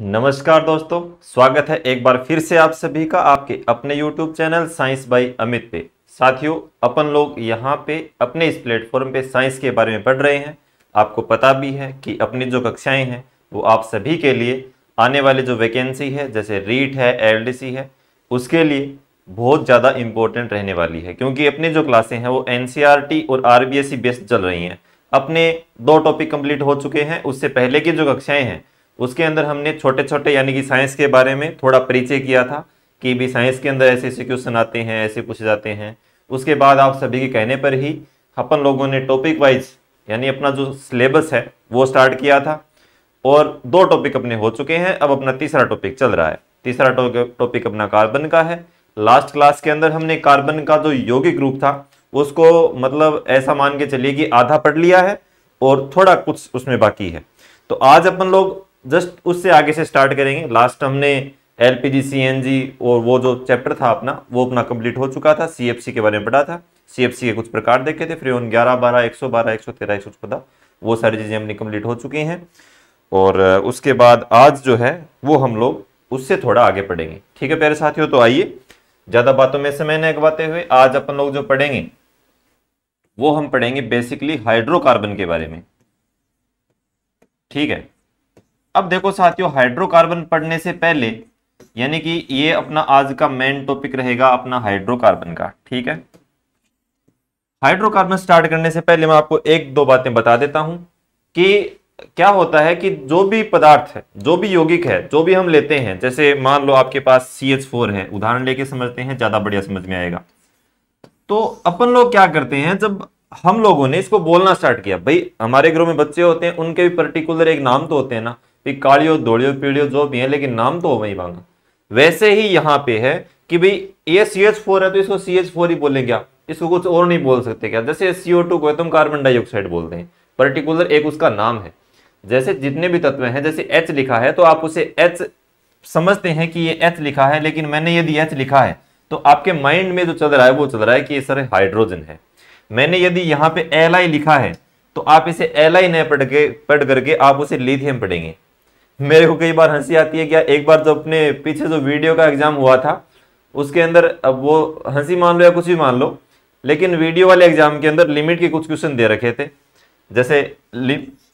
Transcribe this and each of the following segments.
नमस्कार दोस्तों स्वागत है एक बार फिर से आप सभी का आपके अपने YouTube channel science by Amit पे साथियों अपन लोग यहाँ पे अपने इस प्लेटफॉर्म पे साइंस के बारे में पढ़ रहे हैं आपको पता भी है कि अपनी जो कक्षाएं हैं वो आप सभी के लिए आने वाले जो वैकेंसी है जैसे रीट है एल है उसके लिए बहुत ज़्यादा इम्पोर्टेंट रहने वाली है क्योंकि अपनी जो क्लासें हैं वो एन e और आर बेस्ड e चल रही हैं अपने दो टॉपिक कंप्लीट हो चुके हैं उससे पहले की जो कक्षाएं हैं उसके अंदर हमने छोटे छोटे यानी कि साइंस के बारे में थोड़ा परिचय किया था कि भी साइंस के अंदर ऐसे ऐसे क्वेश्चन आते हैं ऐसे पूछे जाते हैं उसके बाद आप सभी के कहने पर ही अपन लोगों ने टॉपिक वाइज यानी अपना जो सिलेबस है वो स्टार्ट किया था और दो टॉपिक अपने हो चुके हैं अब अपना तीसरा टॉपिक चल रहा है तीसरा टॉपिक अपना कार्बन का है लास्ट क्लास के अंदर हमने कार्बन का जो यौगिक रूप था उसको मतलब ऐसा मान के चलिए कि आधा पढ़ लिया है और थोड़ा कुछ उसमें बाकी है तो आज अपन लोग जस्ट उससे आगे से स्टार्ट करेंगे लास्ट हमने L P C N G और वो जो चैप्टर था अपना वो अपना कंप्लीट हो चुका था सी एफ सी के बारे में पढ़ा था सी एफ सी के कुछ प्रकार देखे थे उन ग्यारह बारह एक सौ बारह एक सौ तेरह एक सौ चौदह वो सारी चीज़ें हमने कंप्लीट हो चुकी हैं और उसके बाद आज जो है वो हम लोग उससे थोड़ा आगे पढ़ेंगे ठीक है प्यारे साथियों तो आइए ज़्यादा बातों में समय न गवाते हुए आज अपन लोग जो पढ़ेंगे वो हम पढ़ेंगे बेसिकली हाइड्रोकार्बन के बारे में ठीक है अब देखो साथियों हाइड्रोकार्बन पढ़ने से पहले यानी कि ये अपना आज का मेन टॉपिक रहेगा अपना हाइड्रोकार्बन का ठीक है हाइड्रोकार्बन स्टार्ट करने से पहले मैं आपको एक दो बातें बता देता हूं कि क्या होता है कि जो भी पदार्थ है जो भी यौगिक है जो भी हम लेते हैं जैसे मान लो आपके पास सी एच फोर है उदाहरण लेके समझते हैं ज्यादा बढ़िया समझ में आएगा तो अपन लोग क्या करते हैं जब हम लोगों ने इसको बोलना स्टार्ट किया भाई हमारे ग्रुप में बच्चे होते हैं उनके भी पर्टिकुलर एक नाम तो होते हैं ना भी कालियो दौड़ियो पीढ़ियों जो भी है लेकिन नाम तो वही मांगा वैसे ही यहाँ पे है कि भाई ये सी एच फोर है तो इसको सी एच फोर ही बोलेंगे क्या इसको कुछ और नहीं बोल सकते क्या जैसे सीओ टू को तुम कार्बन डाइऑक्साइड बोलते हैं पर्टिकुलर एक उसका नाम है जैसे जितने भी तत्व हैं जैसे एच लिखा है तो आप उसे एच समझते हैं कि ये एच लिखा है लेकिन मैंने यदि एच लिखा है तो आपके माइंड में जो चल रहा है वो चल रहा है कि ये सर हाइड्रोजन है मैंने यदि यहाँ पे एल लिखा है तो आप इसे एल आई न पढ़ के पढ़ करके आप उसे लिथियम पढ़ेंगे मेरे को कई बार हंसी आती है क्या एक बार जो तो अपने पीछे जो वीडियो का एग्जाम हुआ था उसके अंदर अब वो हंसी मान लो या कुछ भी मान लो लेकिन वीडियो वाले एग्जाम के अंदर लिमिट के कुछ क्वेश्चन दे रखे थे जैसे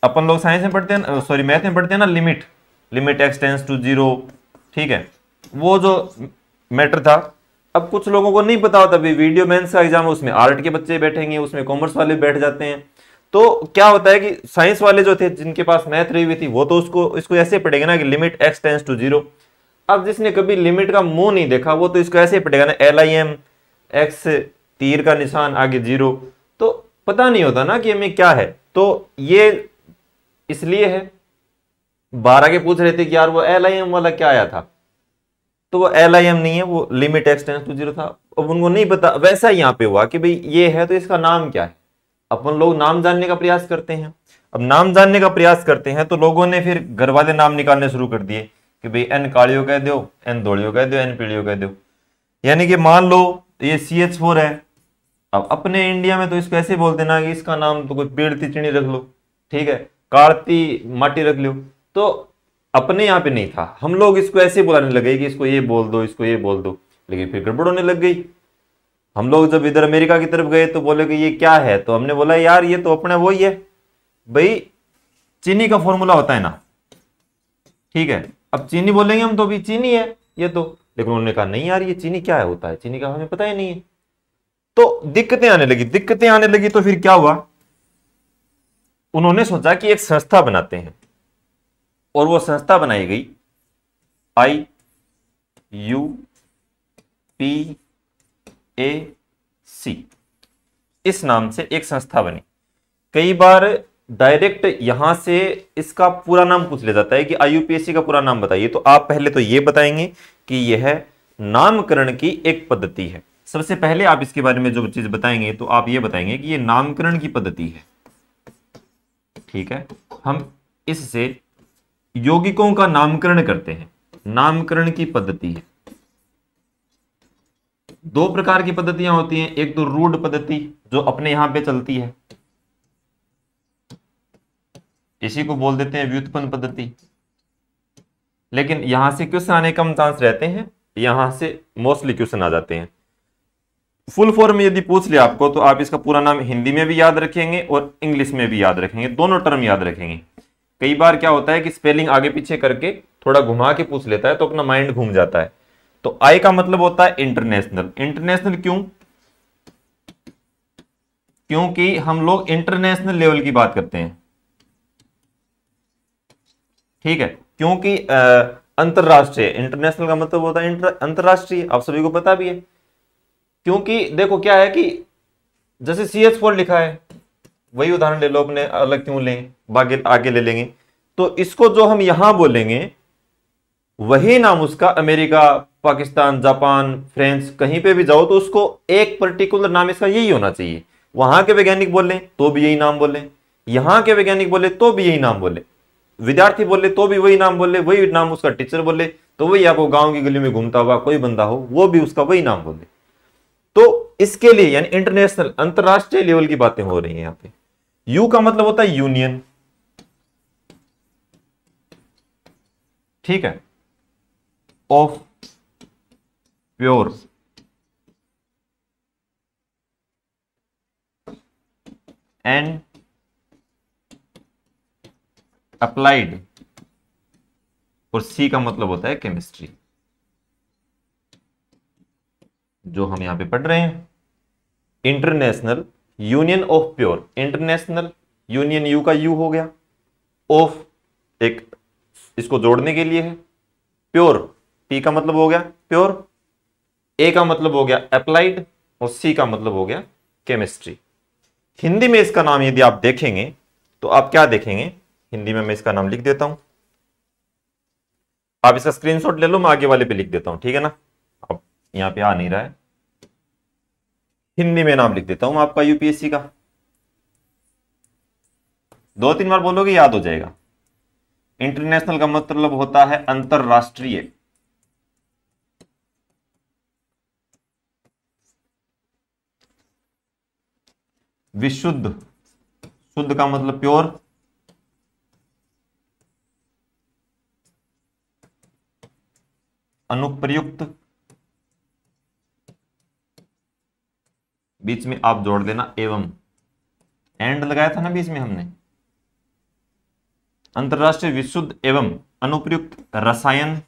अपन लोग साइंस में पढ़ते हैं सॉरी मैथ में पढ़ते हैं ना limit limit x tends to zero ठीक है वो जो मैटर था अब कुछ लोगों को नहीं पता होता अभी वीडियो मेंस का एग्जाम है उसमें आर्ट के बच्चे बैठेंगे उसमें कॉमर्स वाले बैठ जाते हैं तो क्या होता है कि साइंस वाले जो थे जिनके पास मैथ रही हुई थी वो तो उसको इसको ऐसे पढ़ेगा ना कि limit x tends to zero अब जिसने कभी लिमिट का मुंह नहीं देखा वो तो इसको ऐसे पढ़ेगा ना एल आई एम एक्स तीर का निशान आगे जीरो तो पता नहीं होता ना कि हमें क्या है तो ये इसलिए है बारह के पूछ रहे थे कि यार वो एल आई एम वाला क्या आया था तो वो एल आई एम नहीं है वो limit x tends to zero था अब उनको नहीं पता वैसा यहाँ पे हुआ कि भाई ये है तो इसका नाम क्या है अपन लोग नाम जानने का प्रयास करते हैं अब नाम जानने का प्रयास करते हैं तो लोगों ने फिर घर वाले नाम निकालने शुरू कर दिए कि भाई एन कालियो कह दो एन दौड़ियो कह दो एन पीड़ियो कह दो यानी कि मान लो ये सी एच फोर है अब अपने इंडिया में तो इसको ऐसे बोल देना कि इसका नाम तो कोई पीड़ती चिड़ी रख लो ठीक है काड़ती माटी रख लो तो अपने यहाँ पे नहीं था हम लोग इसको ऐसे बुलाने लगे कि इसको ये बोल दो इसको ये बोल दो लेकिन फिर गड़बड़ होने लग गई हम लोग जब इधर अमेरिका की तरफ गए तो बोले कि ये क्या है तो हमने बोला यार ये तो अपने ही है भाई चीनी का फॉर्मूला होता है ना ठीक है अब चीनी बोलेंगे हम तो भी चीनी है ये तो लेकिन उन्होंने कहा नहीं यार ये चीनी क्या है होता है चीनी का हमें पता ही नहीं है तो दिक्कतें आने लगी दिक्कतें आने लगी तो फिर क्या हुआ उन्होंने सोचा कि एक संस्था बनाते हैं और वो संस्था बनाई गई आई यू पी ए सी इस नाम से एक संस्था बनी कई बार डायरेक्ट यहां से इसका पूरा नाम पूछ लिया जाता है कि आई का पूरा नाम बताइए तो आप पहले तो यह बताएंगे कि यह नामकरण की एक पद्धति है सबसे पहले आप इसके बारे में जो चीज बताएंगे तो आप ये बताएंगे कि यह नामकरण की पद्धति है ठीक है हम इससे यौगिकों का नामकरण करते हैं नामकरण की पद्धति है दो प्रकार की पद्धतियां होती हैं एक तो रूड पद्धति जो अपने यहां पे चलती है इसी को बोल देते हैं व्युत्पन्न पद्धति लेकिन यहां से क्वेश्चन आने कम चांस रहते हैं यहां से मोस्टली क्वेश्चन आ जाते हैं फुल फॉर्म में यदि पूछ लिया आपको तो आप इसका पूरा नाम हिंदी में भी याद रखेंगे और इंग्लिश में भी याद रखेंगे दोनों टर्म याद रखेंगे कई बार क्या होता है कि स्पेलिंग आगे पीछे करके थोड़ा घुमा के पूछ लेता है तो अपना माइंड घूम जाता है तो आई का मतलब होता है इंटरनेशनल इंटरनेशनल क्यों क्योंकि हम लोग इंटरनेशनल लेवल की बात करते हैं ठीक है क्योंकि अंतरराष्ट्रीय इंटरनेशनल का मतलब होता है अंतरराष्ट्रीय आप सभी को पता भी है क्योंकि देखो क्या है कि जैसे सी एस फोर लिखा है वही उदाहरण ले लो अपने अलग क्यों लें बाकी आगे ले लेंगे तो इसको जो हम यहां बोलेंगे वही नाम उसका अमेरिका पाकिस्तान जापान फ्रांस कहीं पे भी जाओ तो उसको एक पर्टिकुलर नाम इसका यही होना चाहिए वहां के वैज्ञानिक बोले तो भी यही नाम बोले यहां के वैज्ञानिक बोले तो भी यही नाम बोले विद्यार्थी बोले तो भी वही नाम बोले वही नाम उसका टीचर बोले तो वही आपको गांव की गली में घूमता हुआ कोई बंदा हो वो भी उसका वही नाम बोले तो इसके लिए यानी इंटरनेशनल अंतरराष्ट्रीय लेवल की बातें हो रही हैं यहाँ पे यू का मतलब होता है यूनियन ठीक है ऑफ प्योर एंड अप्लाइड और सी का मतलब होता है केमिस्ट्री जो हम यहां पे पढ़ रहे हैं International Union of Pure International Union U का यू हो गया ऑफ एक इसको जोड़ने के लिए है प्योर टी का मतलब हो गया प्योर ए का मतलब हो गया अप्लाइड और सी का मतलब हो गया केमिस्ट्री हिंदी में इसका नाम यदि आप देखेंगे तो आप क्या देखेंगे हिंदी में मैं इसका नाम लिख देता हूं आप इसका स्क्रीनशॉट ले लो मैं आगे वाले पे लिख देता हूं ठीक है ना अब यहां पे आ नहीं रहा है हिंदी में नाम लिख देता हूं मैं आपका यूपीएससी का दो तीन बार बोलोगे याद हो जाएगा इंटरनेशनल का मतलब होता है अंतरराष्ट्रीय विशुद्ध शुद्ध का मतलब प्योर अनुप्रयुक्त बीच में आप जोड़ देना एवं एंड लगाया था ना बीच में हमने अंतरराष्ट्रीय विशुद्ध एवं अनुप्रयुक्त रसायन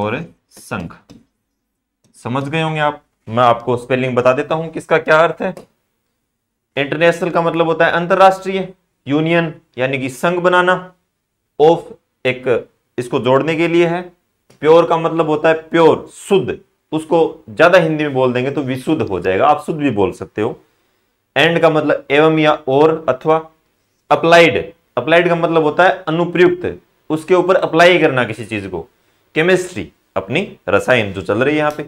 और संघ समझ गए होंगे आप मैं आपको स्पेलिंग बता देता हूं किसका क्या अर्थ है इंटरनेशनल का मतलब होता है अंतरराष्ट्रीय यूनियन यानी कि संघ बनाना ऑफ एक इसको जोड़ने के लिए है प्योर का मतलब होता है प्योर शुद्ध उसको ज्यादा हिंदी में बोल देंगे तो विशुद्ध हो जाएगा आप शुद्ध भी बोल सकते हो एंड का मतलब एवं या और अथवा अप्लाइड अप्लाइड का मतलब होता है अनुप्रयुक्त उसके ऊपर अप्लाई करना किसी चीज को केमिस्ट्री अपनी रसायन जो चल रही है यहाँ पे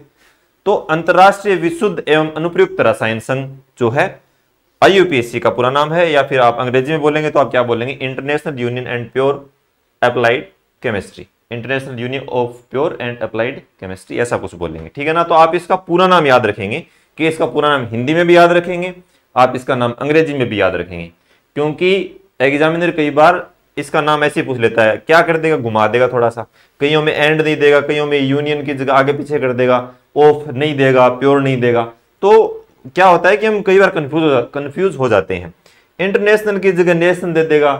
तो अंतरराष्ट्रीय विशुद्ध एवं अनुप्रयुक्त रसायन संघ जो है आईयूपीएससी का पूरा नाम है या फिर आप अंग्रेजी में बोलेंगे तो आप क्या बोलेंगे International Union and Pure Applied Chemistry International Union of Pure and Applied Chemistry ऐसा कुछ बोलेंगे ठीक है ना तो आप इसका पूरा नाम याद रखेंगे कि इसका पूरा नाम हिंदी में भी याद रखेंगे आप इसका नाम अंग्रेजी में भी याद रखेंगे क्योंकि एग्जामिनर कई बार इसका नाम ऐसे पूछ लेता है क्या कर देगा घुमा देगा थोड़ा सा कईयों में एंड नहीं देगा कईयों में यूनियन की जगह आगे पीछे कर देगा ऑफ नहीं देगा प्योर नहीं देगा तो क्या होता है कि हम कई बार कन्फ्यूज हो हो जाते हैं इंटरनेशनल की जगह नेशन दे देगा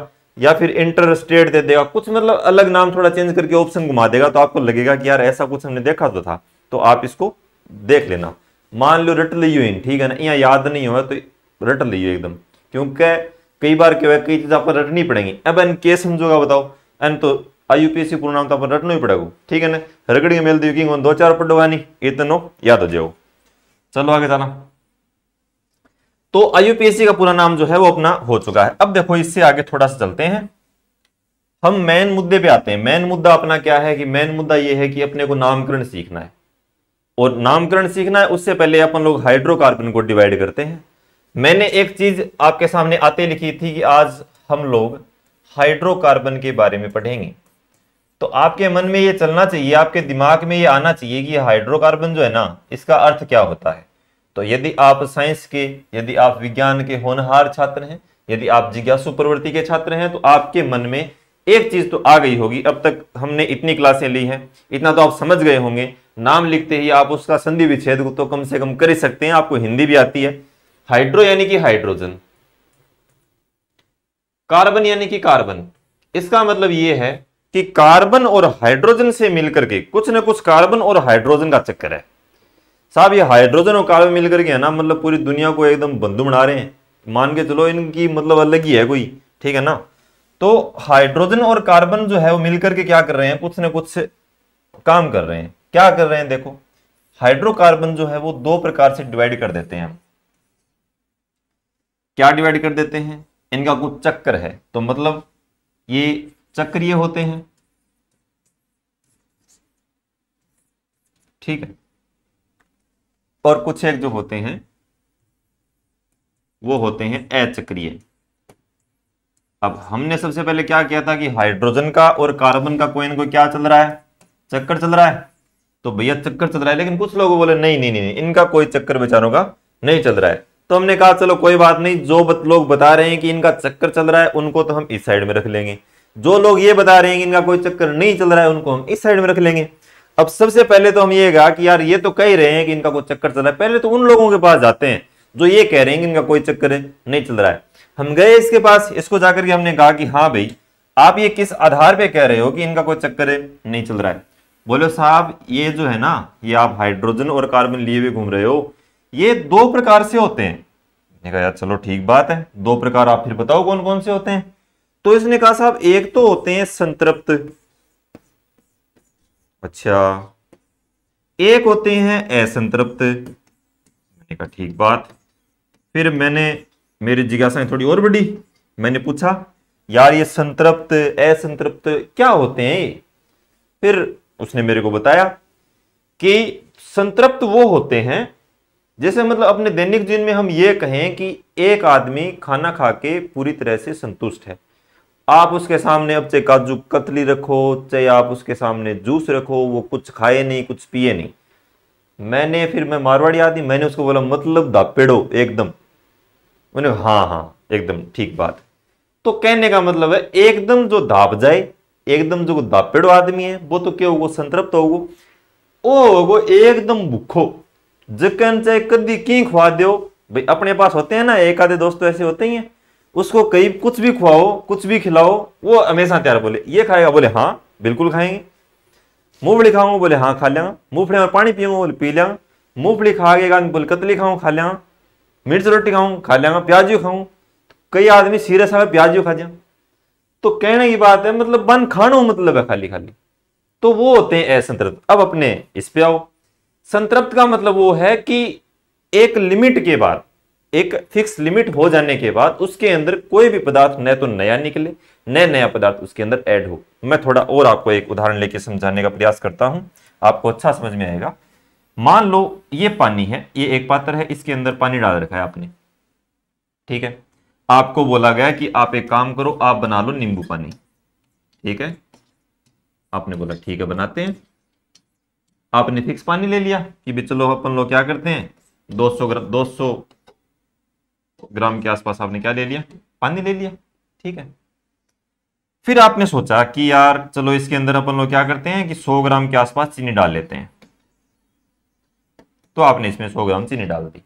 या फिर इंटर स्टेट दे देगा कुछ मतलब अलग नाम थोड़ा चेंज करके ऑप्शन घुमा देगा तो आपको लगेगा कि यार ऐसा कुछ हमने देखा तो था तो आप इसको देख लेना मान लो रट लियो इन ठीक है ना यहाँ याद नहीं हुआ तो रट लियो एकदम क्योंकि कई बार क्या कई चीज़ आपको रटनी पड़ेंगी अब एन केस समझोगा बताओ एन तो આ યુપીએસસી પૂરું નામ તો આપણે રટવું પડે ઠીક है ને રગડી મેલ दो चार દો है नहीं इतनो याद हो जाओ चलो आगे जाना तो आईयूपीएससी का पूरा नाम जो है वो अपना हो चुका है अब देखो इससे आगे थोड़ा सा चलते हैं हम मेन मुद्दे पे आते हैं मेन मुद्दा अपना क्या है कि मेन मुद्दा ये है कि अपने को नामकरण सीखना है और नामकरण सीखना है उससे पहले अपन लोग हाइड्रोकार्बन को डिवाइड करते हैं मैंने एक चीज आपके सामने आते लिखी थी कि आज हम लोग हाइड्रोकार्बन के बारे में पढ़ेंगे तो आपके मन में ये चलना चाहिए आपके दिमाग में ये आना चाहिए कि हाइड्रोकार्बन जो है ना इसका अर्थ क्या होता है तो यदि आप साइंस के यदि आप विज्ञान के होनहार छात्र हैं यदि आप जिज्ञासु प्रवृत्ति के छात्र हैं तो आपके मन में एक चीज तो आ गई होगी अब तक हमने इतनी क्लासें ली हैं इतना तो आप समझ गए होंगे नाम लिखते ही आप उसका संधि विच्छेद तो कम से कम कर ही सकते हैं आपको हिंदी भी आती है हाइड्रो यानी कि हाइड्रोजन कार्बन यानी कि कार्बन इसका मतलब ये है कि कार्बन और हाइड्रोजन से मिलकर के कुछ ना कुछ कार्बन और हाइड्रोजन का चक्कर है साहब ये हाइड्रोजन और कार्बन मिलकर के है ना मतलब पूरी दुनिया को एकदम बंधु बना रहे हैं मान के चलो इनकी मतलब अलग ही है कोई ठीक है ना तो हाइड्रोजन और कार्बन जो है वो मिलकर के क्या कर रहे हैं कुछ ना कुछ काम कर रहे हैं क्या कर रहे हैं देखो हाइड्रोकार्बन जो है वो दो प्रकार से डिवाइड कर देते हैं क्या डिवाइड कर देते हैं इनका कुछ चक्कर है तो मतलब ये चक्रिय होते हैं ठीक है और कुछ एक जो होते हैं वो होते हैं अचक्रिय अब हमने सबसे पहले क्या किया था कि हाइड्रोजन का और कार्बन का कोई को क्या चल रहा है चक्कर चल रहा है तो भैया चक्कर चल रहा है लेकिन कुछ लोग बोले नहीं नहीं नहीं इनका कोई चक्कर बेचारों का नहीं चल रहा है तो हमने कहा चलो कोई बात नहीं जो बत, लोग बता रहे हैं कि इनका चक्कर चल रहा है उनको तो हम इस साइड में रख लेंगे जो लोग ये बता रहे हैं कि इनका कोई चक्कर नहीं चल रहा है उनको हम इस साइड में रख लेंगे अब सबसे पहले तो हम ये कहा कि यार ये तो कह रहे हैं कि इनका कोई चक्कर चल रहा है पहले तो उन लोगों के पास जाते हैं जो ये कह रहे हैं कि इनका कोई चक्कर नहीं चल रहा है हम गए इसके पास इसको जाकर के हमने कहा कि हाँ भाई आप ये किस आधार पे कह रहे हो कि इनका कोई चक्कर नहीं चल रहा है बोलो साहब ये जो है ना ये आप हाइड्रोजन और कार्बन लिए हुए घूम रहे हो ये दो प्रकार से होते हैं कहा यार चलो ठीक बात है दो प्रकार आप फिर बताओ कौन कौन से होते हैं तो इसने कहा साहब एक तो होते हैं संतृप्त अच्छा एक होते हैं असंतृप्त मैंने कहा ठीक बात फिर मैंने मेरी जिज्ञासा थोड़ी और बढ़ी मैंने पूछा यार ये संतृप्त असंतृप्त क्या होते हैं फिर उसने मेरे को बताया कि संतृप्त वो होते हैं जैसे मतलब अपने दैनिक जीवन में हम ये कहें कि एक आदमी खाना खा के पूरी तरह से संतुष्ट है आप उसके सामने अब चाहे काजू कतली रखो चाहे आप उसके सामने जूस रखो वो कुछ खाए नहीं कुछ पिए नहीं मैंने फिर मैं मारवाड़ी आदमी मैंने उसको बोला मतलब दापेड़ो एकदम उन्हें हाँ हाँ एकदम ठीक बात तो कहने का मतलब है एकदम जो धाप जाए एकदम जो दापेड़ो आदमी है वो तो क्या होगा संतृप्त होगो ओ होगो एकदम भूखो जकन चाहे कदी की खुआ दो भाई अपने पास होते हैं ना एक आधे दोस्त तो ऐसे होते ही हैं उसको कई कुछ भी खुआओ कुछ भी खिलाओ वो हमेशा तैयार बोले ये खाएगा बोले हाँ बिल्कुल खाएंगे मूंगफली खाऊंगा बोले हाँ खा लिया मूंगफली में पानी पीऊंगा बोले पी लिया मूंगफली खा के बोले कतली खाऊं खा लिया मिर्च रोटी खाऊं खा लिया प्याज खाऊं तो कई आदमी सीरे आगे प्याज खा जा तो कहने की बात है मतलब बन खानो मतलब है खाली खाली तो वो होते हैं असंतृप्त अब अपने इस पे आओ संतृप्त का मतलब वो है कि एक लिमिट के बाद एक फिक्स लिमिट हो जाने के बाद उसके अंदर कोई भी पदार्थ न तो नया निकले न नया पदार्थ उसके अंदर ऐड हो मैं थोड़ा और आपको एक उदाहरण लेके समझाने का प्रयास करता हूं आपको अच्छा समझ में आएगा मान लो ये पानी है ये एक पात्र है इसके अंदर पानी डाल रखा है आपने ठीक है आपको बोला गया कि आप एक काम करो आप बना लो नींबू पानी ठीक है आपने बोला ठीक है बनाते हैं आपने फिक्स पानी ले लिया कि भी चलो अपन लोग क्या करते हैं 200 ग्राम 200 ग्राम के आसपास आपने क्या ले लिया पानी ले लिया ठीक है फिर आपने सोचा कि यार चलो इसके अंदर अपन लोग क्या करते हैं कि 100 ग्राम के आसपास चीनी डाल लेते हैं तो आपने इसमें 100 ग्राम चीनी डाल दी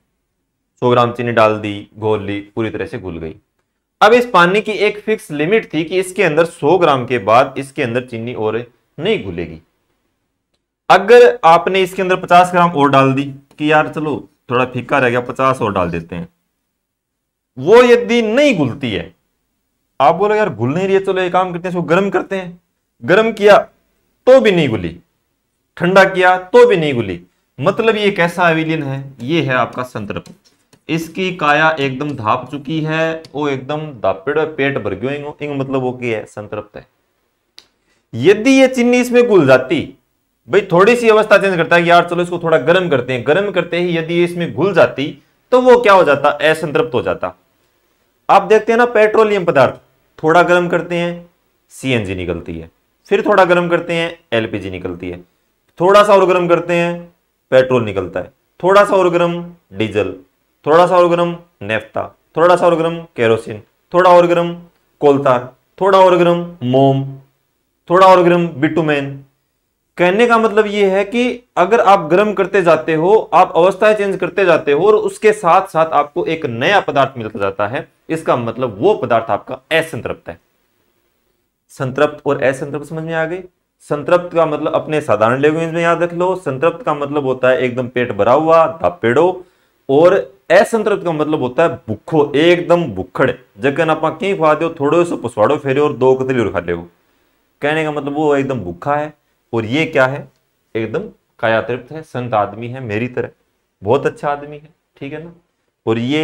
100 ग्राम चीनी डाल दी घोल ली पूरी तरह से घुल गई अब इस पानी की एक फिक्स लिमिट थी कि इसके अंदर 100 ग्राम के बाद इसके अंदर चीनी और नहीं घुलेगी अगर आपने इसके अंदर 50 ग्राम और डाल दी कि यार चलो थोड़ा फीका रह गया 50 और डाल देते हैं वो यदि नहीं घुलती है आप बोलो यार घुल नहीं रही है चलो एक काम करते हैं इसको गर्म करते हैं गर्म किया तो भी नहीं घुली ठंडा किया तो भी नहीं घुली मतलब ये कैसा एविलियन है ये है आपका संतृप्त इसकी काया एकदम धाप चुकी है वो एकदम धापेड़ पेट भर गयो इंग, इंग मतलब वो की है संतृप्त है यदि ये चीनी इसमें घुल जाती भाई थोड़ी सी अवस्था चेंज करता है यार चलो इसको थोड़ा गर्म करते हैं गर्म करते ही यदि इसमें घुल जाती तो वो क्या हो जाता असंतृप्त हो जाता आप देखते हैं ना पेट्रोलियम पदार्थ थोड़ा गर्म करते हैं सीएनजी निकलती है फिर थोड़ा गर्म करते हैं एलपीजी निकलती है थोड़ा सा और गर्म करते हैं पेट्रोल निकलता है थोड़ा सा और गर्म डीजल थोड़ा सा और गर्म नेफ्ता थोड़ा सा और गर्म केरोसिन थोड़ा और गर्म कोलतार थोड़ा और गर्म मोम थोड़ा और गर्म बिटुमेन कहने का मतलब यह है कि अगर आप गर्म करते जाते हो आप अवस्थाएं चेंज करते जाते हो और उसके साथ साथ आपको एक नया पदार्थ मिलता जाता है इसका मतलब वो पदार्थ आपका असंतृप्त है संतृप्त और असंतृप्त समझ में आ गई संतृप्त का मतलब अपने साधारण लैंग्वेज में याद रख लो संतृप्त का मतलब होता है एकदम पेट भरा हुआ दापेड़ो और असंतृप्त का मतलब होता है भूखो एकदम भूखड़ जगन आप कहीं खुआ दो थोड़े से पुसवाड़ो फेरे और दो कतली और खा ले कहने का मतलब वो एकदम भूखा है और ये क्या है एकदम कायातृप्त है संत आदमी है मेरी तरह बहुत अच्छा आदमी है ठीक है ना और ये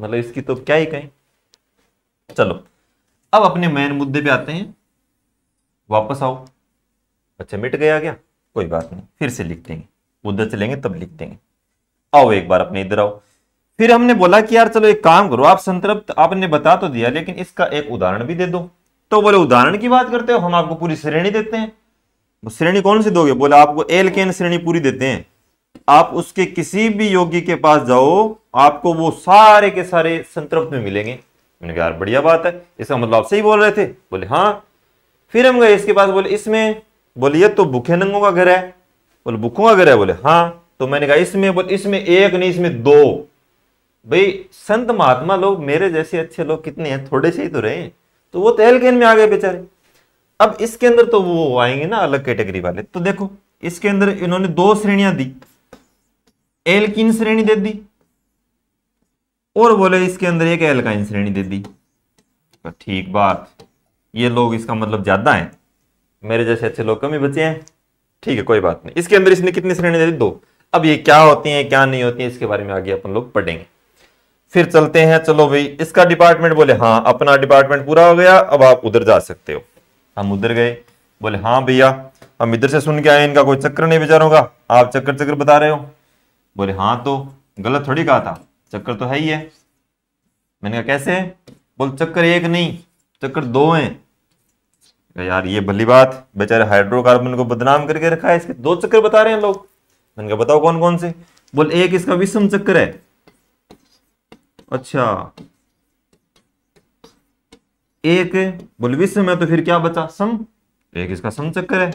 मतलब इसकी तो क्या ही कहें चलो अब अपने मेन मुद्दे पे आते हैं वापस आओ अच्छा मिट गया क्या कोई बात नहीं फिर से लिख देंगे मुद्दा चलेंगे तब लिख देंगे आओ एक बार अपने इधर आओ फिर हमने बोला कि यार चलो एक काम करो आप संतृप्त आपने बता तो दिया लेकिन इसका एक उदाहरण भी दे दो तो बोले उदाहरण की बात करते हो हम आपको पूरी श्रेणी देते हैं श्रेणी कौन सी दोगे बोले आपको एल के श्रेणी पूरी देते हैं आप उसके किसी भी योगी के पास जाओ आपको वो सारे के सारे संतृप्त में मिलेंगे मैंने कहा यार बढ़िया बात है इसका मतलब आप सही बोल रहे थे बोले हाँ फिर हम गए इसके पास बोले इसमें बोले ये तो भूखे नंगों का घर है बोले भूखों का घर है बोले हाँ तो मैंने कहा इसमें बोले इसमें एक नहीं इसमें दो भाई संत महात्मा लोग मेरे जैसे अच्छे लोग कितने हैं थोड़े से ही तो रहे तो वो तो एल में आ गए बेचारे अब इसके अंदर तो वो आएंगे ना अलग कैटेगरी वाले तो देखो इसके अंदर इन्होंने दो श्रेणियां दी एल्किन श्रेणी दे दी और बोले इसके अंदर एक एल्काइन श्रेणी दे दी तो ठीक बात ये लोग इसका मतलब ज्यादा है मेरे जैसे अच्छे लोग कम ही बचे हैं ठीक है कोई बात नहीं इसके अंदर इसने कितनी श्रेणी दे दी दो अब ये क्या होती है क्या नहीं होती है इसके बारे में आगे अपन लोग पढ़ेंगे फिर चलते हैं चलो भाई इसका डिपार्टमेंट बोले हाँ अपना डिपार्टमेंट पूरा हो गया अब आप उधर जा सकते हो हम उधर गए बोले हाँ भैया हम इधर से सुन के आए इनका कोई चक्कर नहीं बेचारों का आप चक्कर चक्कर बता रहे हो बोले हाँ तो गलत थोड़ी कहा था चक्कर तो है ही है मैंने कहा कैसे बोल चक्कर एक नहीं चक्कर दो हैं यार ये भली बात बेचारे हाइड्रोकार्बन को बदनाम करके रखा है इसके दो चक्कर बता रहे हैं लोग मैंने कहा बताओ कौन कौन से बोल एक इसका विषम चक्कर है अच्छा एक बोल विश्व में तो फिर क्या बचा सम एक इसका सम चक्कर है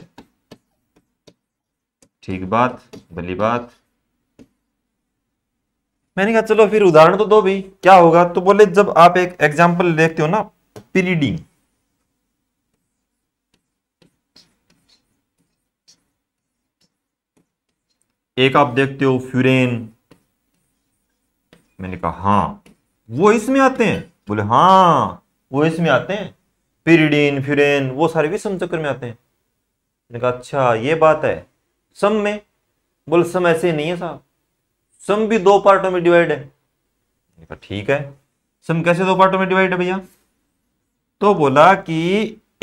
ठीक बात भली बात मैंने कहा चलो फिर उदाहरण तो दो भाई क्या होगा तो बोले जब आप एक एग्जाम्पल देखते हो ना पीरीडिंग एक आप देखते हो फ्यूरेन मैंने कहा हाँ वो इसमें आते हैं बोले हां वो इसमें आते हैं पिरीडीन फ्यूरेन वो सारे भी समचक्र में आते हैं मैंने कहा अच्छा ये बात है सम में बोल सम ऐसे नहीं है साहब सम भी दो पार्टों में डिवाइड है ठीक है सम कैसे दो पार्टों में डिवाइड है भैया तो बोला कि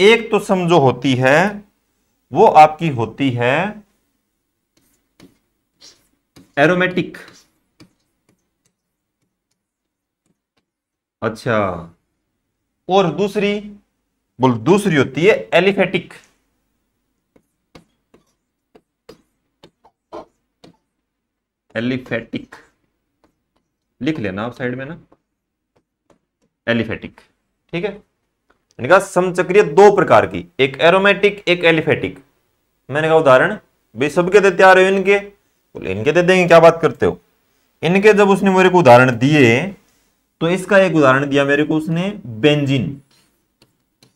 एक तो सम जो होती है वो आपकी होती है एरोमेटिक अच्छा और दूसरी बोल दूसरी होती है एलिफेटिक एलिफेटिक लिख लेना आप साइड में ना एलिफेटिक ठीक है मैंने कहा समचक्रिय दो प्रकार की एक एरोमेटिक एक एलिफेटिक मैंने कहा उदाहरण भाई सबके दे तैयार हो इनके बोले इनके दे देंगे क्या बात करते हो इनके जब उसने मेरे को उदाहरण दिए तो इसका एक उदाहरण दिया मेरे को उसने बेंजिन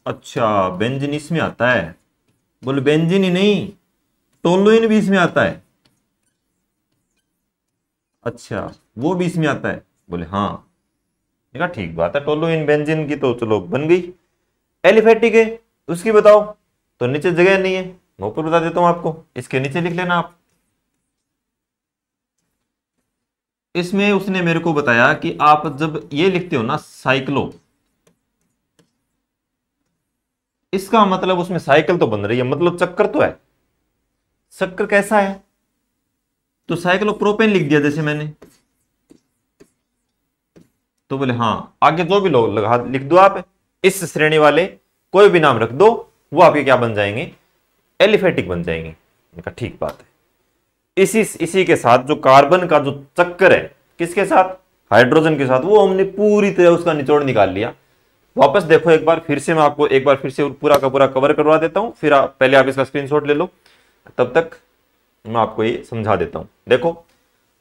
अच्छा बेंजिन इसमें आता है बोले बेंजिन ही नहीं टोलोइन भी इसमें आता है अच्छा वो भी इसमें आता है बोले हाँ देखा ठीक बात है टोलोइन बेंजिन की तो चलो बन गई एलिफेटिक है उसकी बताओ तो नीचे जगह नहीं है मैं ऊपर बता देता हूं आपको इसके नीचे लिख लेना आप इसमें उसने मेरे को बताया कि आप जब ये लिखते हो ना साइक्लो इसका मतलब उसमें साइकिल तो बन रही है मतलब चक्कर तो है चक्कर कैसा है तो साइकिलो प्रोपेन लिख दिया जैसे मैंने तो बोले हाँ आगे जो भी लोग लगा लिख दो आप इस श्रेणी वाले कोई भी नाम रख दो वो आपके क्या बन जाएंगे एलिफेटिक बन जाएंगे ठीक बात है इसी इसी के साथ जो कार्बन का जो चक्कर है किसके साथ हाइड्रोजन के साथ वो हमने पूरी तरह उसका निचोड़ निकाल लिया वापस देखो एक बार फिर से मैं आपको एक बार फिर से पूरा का पूरा कवर करवा देता हूँ फिर आप पहले आप इसका स्क्रीनशॉट ले लो तब तक मैं आपको ये समझा देता हूँ देखो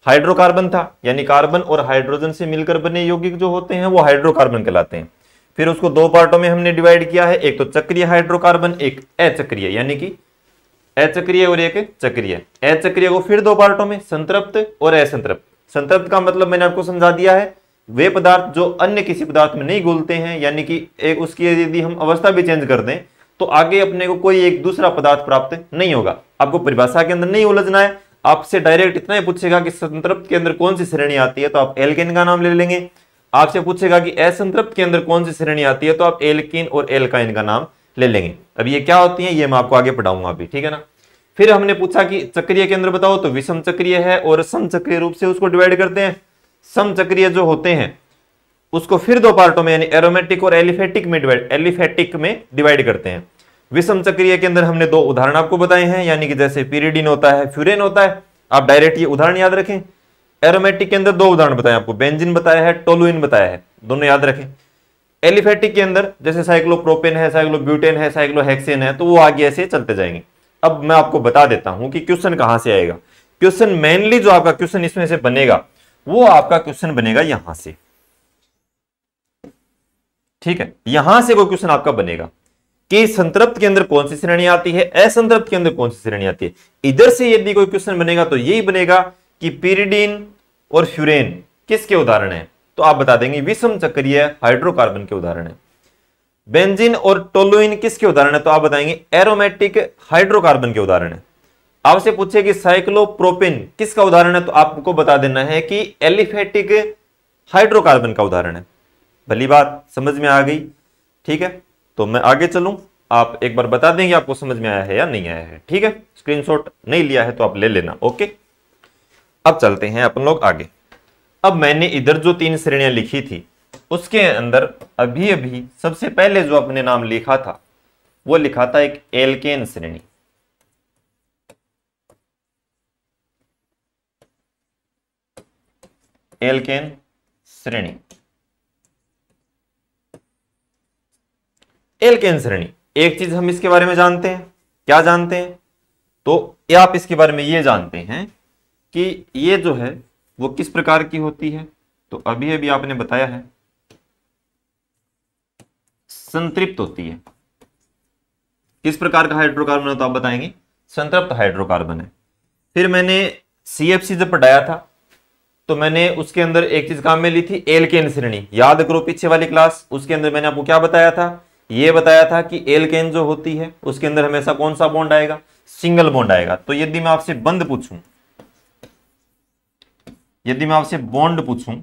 हाइड्रोकार्बन था यानी कार्बन और हाइड्रोजन से मिलकर बने यौगिक जो होते हैं वो हाइड्रोकार्बन कहलाते हैं फिर उसको दो पार्टों में हमने डिवाइड किया है एक तो चक्रीय हाइड्रोकार्बन एक अचक्रिय यानी कि अचक्रिय और एक चक्रिय अचक्रिय को फिर दो पार्टों में संतृप्त और असंतृप्त संतृप्त का मतलब मैंने आपको समझा दिया है वे पदार्थ जो अन्य किसी पदार्थ में नहीं घुलते हैं यानी कि एक उसकी यदि हम अवस्था भी चेंज कर दें तो आगे अपने को कोई एक दूसरा पदार्थ प्राप्त नहीं होगा आपको परिभाषा के अंदर नहीं उलझना है आपसे डायरेक्ट इतना ही पूछेगा कि संतृप्त के अंदर कौन सी श्रेणी आती है तो आप एलकेन का नाम ले लेंगे आपसे पूछेगा कि असंतृप्त के अंदर कौन सी श्रेणी आती है तो आप एलकिन और एलकाइन का नाम ले लेंगे अब ये क्या होती है ये मैं आपको आगे पढ़ाऊंगा अभी ठीक है ना फिर हमने पूछा कि चक्रिय केंद्र बताओ तो विषम चक्रिय है और सम चक्रीय रूप से उसको डिवाइड करते हैं सम चक्रीय जो होते हैं उसको फिर दो पार्टों में यानी एरोमेटिक और एलिफेटिक में डिवाइड एलिफेटिक में डिवाइड करते हैं विषम चक्रिय के अंदर हमने दो उदाहरण आपको बताए हैं यानी कि जैसे पीरिडिन होता है फ्यूरेन होता है आप डायरेक्ट ये उदाहरण याद रखें एरोमेटिक के अंदर दो उदाहरण बताए आपको बेंजिन बताया है टोलुइन बताया है दोनों याद रखें एलिफेटिक के अंदर जैसे साइक्लोप्रोपेन है साइक्लोब्यूटेन है साइक्लोहेक्सेन है तो वो आगे ऐसे चलते जाएंगे अब मैं आपको बता देता हूं कि क्वेश्चन कहां से आएगा क्वेश्चन मेनली जो आपका क्वेश्चन इसमें से बनेगा वो आपका क्वेश्चन बनेगा यहां से ठीक है यहां से वो क्वेश्चन आपका बनेगा कि संतृप्त के अंदर कौन सी श्रेणी आती है असंतृप्त के अंदर कौन सी श्रेणी आती है इधर से यदि कोई क्वेश्चन बनेगा तो यही बनेगा कि पीरिडीन और फ्यूरेन किसके उदाहरण है तो आप बता देंगे विषम चक्रीय हाइड्रोकार्बन के उदाहरण है बेंजीन और टोलुइन किसके उदाहरण है तो आप बताएंगे एरोमेटिक हाइड्रोकार्बन के उदाहरण है आपसे पूछे कि साइक्लोप्रोपिन किसका उदाहरण है तो आपको बता देना है कि एलिफेटिक हाइड्रोकार्बन का उदाहरण है भली बात समझ में आ गई ठीक है तो मैं आगे चलू आप एक बार बता देंगे आपको समझ में आया है या नहीं आया है ठीक है स्क्रीनशॉट नहीं लिया है तो आप ले लेना ओके अब चलते हैं अपन लोग आगे अब मैंने इधर जो तीन श्रेणियां लिखी थी उसके अंदर अभी अभी सबसे पहले जो अपने नाम लिखा था वो लिखा था एक एलकेन श्रेणी एलकेन श्रेणी एलकेन श्रेणी एक चीज हम इसके बारे में जानते हैं क्या जानते हैं तो आप इसके बारे में ये जानते हैं कि ये जो है वो किस प्रकार की होती है तो अभी अभी आपने बताया है संतृप्त होती है किस प्रकार का हाइड्रोकार्बन है तो आप बताएंगे संतृप्त हाइड्रोकार्बन है फिर मैंने सी एफ सी जब पढ़ाया था तो मैंने उसके अंदर एक चीज काम में ली थी एलकेन श्रेणी याद करो पीछे वाली क्लास उसके अंदर मैंने आपको क्या बताया था ये बताया था कि एलकेन जो होती है उसके अंदर हमेशा कौन सा बॉन्ड आएगा सिंगल बॉन्ड आएगा तो यदि मैं आपसे बंद पूछूं यदि मैं आपसे बॉन्ड पूछूं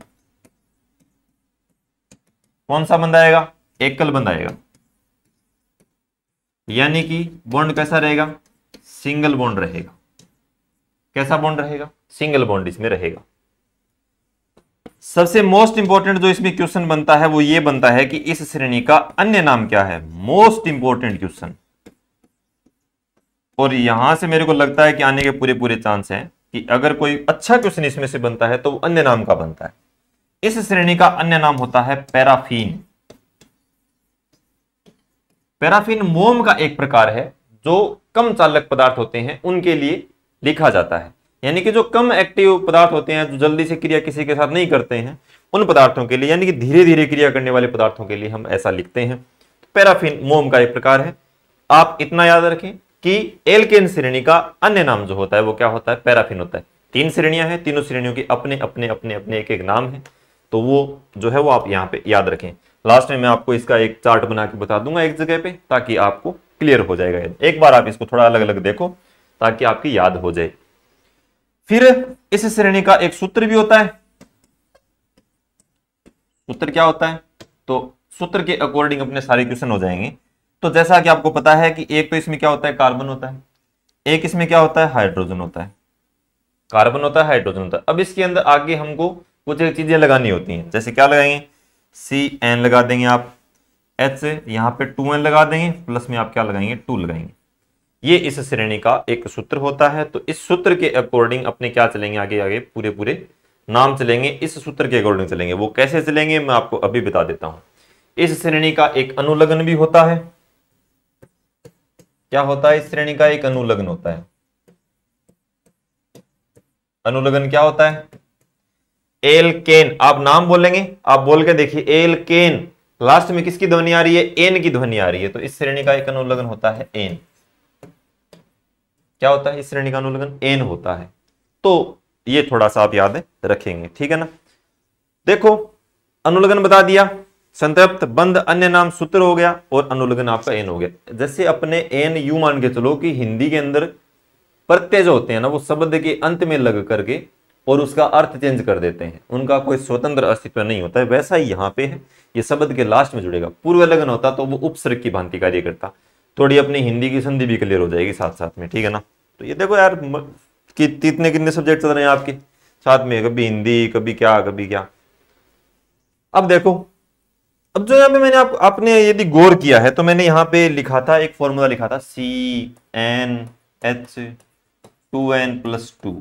कौन सा बंद आएगा एकल बंद आएगा यानी कि बॉन्ड कैसा रहेगा सिंगल बॉन्ड रहेगा कैसा बॉन्ड रहेगा सिंगल बॉन्ड इसमें रहेगा सबसे मोस्ट इंपॉर्टेंट जो इसमें क्वेश्चन बनता है वो ये बनता है कि इस श्रेणी का अन्य नाम क्या है मोस्ट इंपॉर्टेंट क्वेश्चन और यहां से मेरे को लगता है कि आने के पूरे पूरे चांस हैं कि अगर कोई अच्छा क्वेश्चन इसमें से बनता है तो वो अन्य नाम का बनता है इस श्रेणी का अन्य नाम होता है पैराफीन पैराफीन मोम का एक प्रकार है जो कम चालक पदार्थ होते हैं उनके लिए लिखा जाता है यानी कि जो कम एक्टिव पदार्थ होते हैं जो जल्दी से क्रिया किसी के साथ नहीं करते हैं उन पदार्थों के लिए यानी कि धीरे धीरे क्रिया करने वाले पदार्थों के लिए हम ऐसा लिखते हैं पैराफिन मोम का एक प्रकार है आप इतना याद रखें कि एल्केन श्रेणी का अन्य नाम जो होता है वो क्या होता है पैराफिन होता है तीन श्रेणियां हैं तीनों श्रेणियों के अपने अपने अपने अपने एक एक नाम है तो वो जो है वो आप यहाँ पे याद रखें लास्ट में मैं आपको इसका एक चार्ट बना के बता दूंगा एक जगह पे ताकि आपको क्लियर हो जाएगा एक बार आप इसको थोड़ा अलग अलग देखो ताकि आपकी याद हो जाए फिर इस श्रेणी का एक सूत्र भी होता है सूत्र क्या होता है तो सूत्र के अकॉर्डिंग अपने सारे क्वेश्चन हो जाएंगे तो जैसा कि आपको पता है कि एक तो इसमें क्या होता है कार्बन होता है एक इसमें क्या होता है हाइड्रोजन होता है कार्बन होता है हाइड्रोजन होता है अब इसके अंदर आगे हमको कुछ चीजें लगानी होती हैं जैसे क्या लगाएंगे सी एन लगा देंगे आप एच से यहाँ पे टू एन लगा देंगे प्लस में आप क्या लगाएंगे टू लगाएंगे ये इस श्रेणी का एक सूत्र होता है तो इस सूत्र के अकॉर्डिंग अपने क्या चलेंगे आगे आगे पूरे पूरे नाम चलेंगे इस सूत्र के अकॉर्डिंग चलेंगे वो कैसे चलेंगे मैं आपको अभी बता देता हूँ इस श्रेणी का एक अनुलग्न भी होता है क्या होता है इस श्रेणी का एक अनुलग्न होता है अनुलग्न क्या होता है एल केन आप नाम बोलेंगे आप बोल के देखिए एल केन लास्ट में किसकी ध्वनि आ रही है एन की ध्वनि आ रही है तो इस श्रेणी का एक अनुलग्न होता है एन क्या होता है इस श्रेणी का अनुलग्न एन होता है तो ये थोड़ा सा आप याद रखेंगे ठीक है ना देखो अनुलग्न बता दिया संतृप्त बंद अन्य नाम सूत्र हो गया और अनुलग्न आपका एन हो गया जैसे अपने एन यू मान के चलो कि हिंदी के अंदर प्रत्यय जो होते हैं ना वो शब्द के अंत में लग करके और उसका अर्थ चेंज कर देते हैं उनका कोई स्वतंत्र अस्तित्व नहीं होता है वैसा ही यहाँ पे है ये शब्द के लास्ट में जुड़ेगा पूर्व लग्न होता तो वो उपसर्ग की भांति कार्य करता थोड़ी अपनी हिंदी की संधि भी क्लियर हो जाएगी साथ साथ में ठीक है ना तो ये देखो यार कितने कितने सब्जेक्ट चल रहे हैं आपके साथ में कभी हिंदी कभी क्या कभी क्या अब देखो अब जो यहां पे मैंने आप आपने यदि गौर किया है तो मैंने यहाँ पे लिखा था एक फॉर्मूला लिखा था C N H two N plus two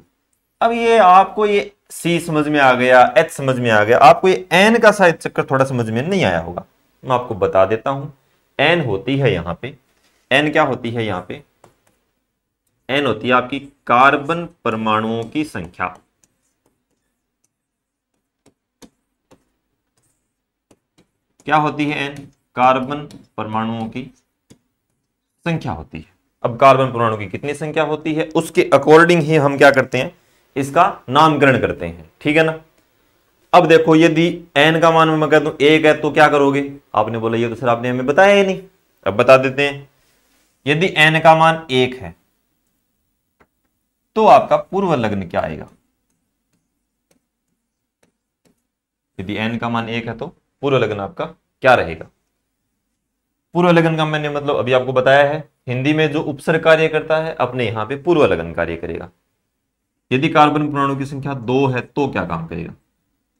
अब ये आपको ये सी समझ में आ गया एच समझ में आ गया आपको ये एन का शायद चक्कर थोड़ा समझ में नहीं आया होगा मैं आपको बता देता हूं एन होती है यहां पे एन क्या होती है यहाँ पे एन होती है आपकी कार्बन परमाणुओं की संख्या क्या होती है एन कार्बन परमाणुओं की संख्या होती है अब कार्बन परमाणु की कितनी संख्या होती है उसके अकॉर्डिंग ही हम क्या करते हैं इसका नामकरण करते हैं ठीक है ना अब देखो यदि एन का मान मैं कह दू एक है तो क्या करोगे आपने बोला ये तो सर आपने हमें बताया ही नहीं अब बता देते हैं यदि एन का मान एक है तो आपका पूर्व लग्न क्या आएगा यदि एन का मान एक है तो पूर्व लगन आपका क्या रहेगा पूर्व लगन का मैंने मतलब अभी आपको बताया है हिंदी में जो उपसर्ग कार्य करता है अपने यहां पे पूर्व लगन कार्य करेगा यदि कार्बन परमाणु की संख्या दो है तो क्या काम करेगा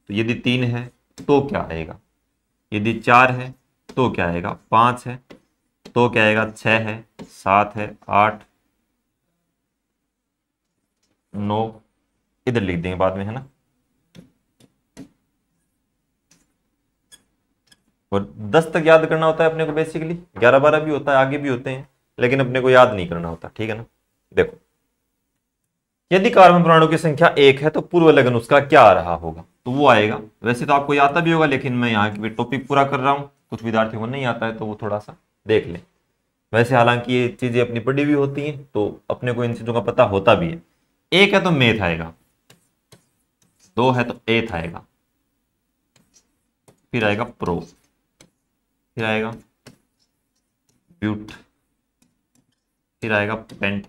तो यदि तीन है तो क्या आएगा यदि चार है तो क्या आएगा पांच है तो क्या आएगा छह है सात है आठ नौ इधर लिख देंगे बाद में है ना और दस तक याद करना होता है अपने को बेसिकली ग्यारह बारह भी होता है आगे भी होते हैं लेकिन अपने को याद नहीं करना होता ठीक है ना देखो यदि कार्बन प्राणों की संख्या एक है तो पूर्व लगन उसका क्या रहा होगा तो वो आएगा वैसे तो आपको आता भी होगा लेकिन मैं यहाँ की टॉपिक पूरा कर रहा हूँ कुछ विद्यार्थियों को नहीं आता है तो वो थोड़ा सा देख लें वैसे हालांकि ये चीज़ें अपनी पढ़ी हुई होती हैं तो अपने को इन चीज़ों का पता होता भी है एक है तो मेथ आएगा दो है तो एथ आएगा फिर आएगा प्रो फिर आएगा ब्यूट फिर आएगा पेंट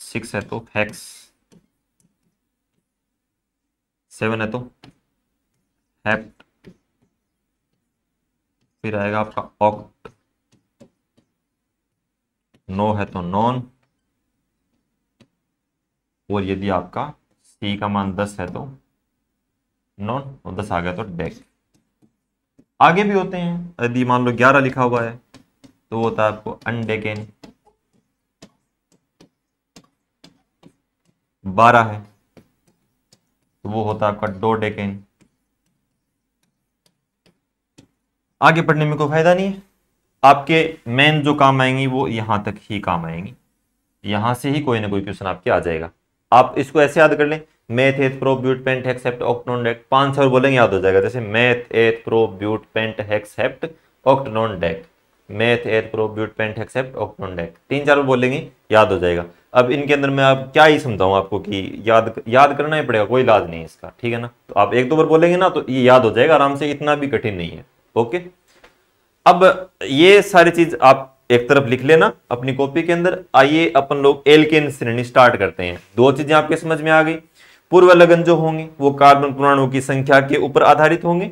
सिक्स है तो हैक्स सेवन है तो हैप्ट फिर आएगा आपका ऑक्ट नो है तो नॉन और यदि आपका सी का मान दस है तो नॉन और दस आ गया तो डेक आगे भी होते हैं यदि मान लो ग्यारह लिखा हुआ है तो वो होता है आपको के बारह है तो वो होता है आपका दो डेकेन आगे पढ़ने में कोई फायदा नहीं है आपके मेन जो काम आएंगी वो यहां तक ही काम आएंगी यहां से ही कोई ना कोई क्वेश्चन आपके आ जाएगा आप इसको ऐसे याद कर लें meth eth pro but pent hex hept oct non dec पांच सौ बोलेंगे याद हो जाएगा जैसे meth eth pro but pent hex hept oct non dec meth eth pro but pent hex hept oct non dec तीन चार बोलेंगे याद हो जाएगा अब इनके अंदर मैं आप क्या ही समझाऊँ आपको कि याद याद करना ही पड़ेगा कोई इलाज नहीं इसका ठीक है ना तो आप एक दो बार बोलेंगे ना तो ये याद हो जाएगा आराम से इतना भी कठिन नहीं है ओके अब ये सारी चीज आप एक तरफ लिख लेना अपनी कॉपी के अंदर आइए अपन लोग एल के श्रेणी स्टार्ट करते हैं दो चीजें आपके समझ में आ गई पूर्व लगन जो होंगे वो कार्बन पुराणों की संख्या के ऊपर आधारित होंगे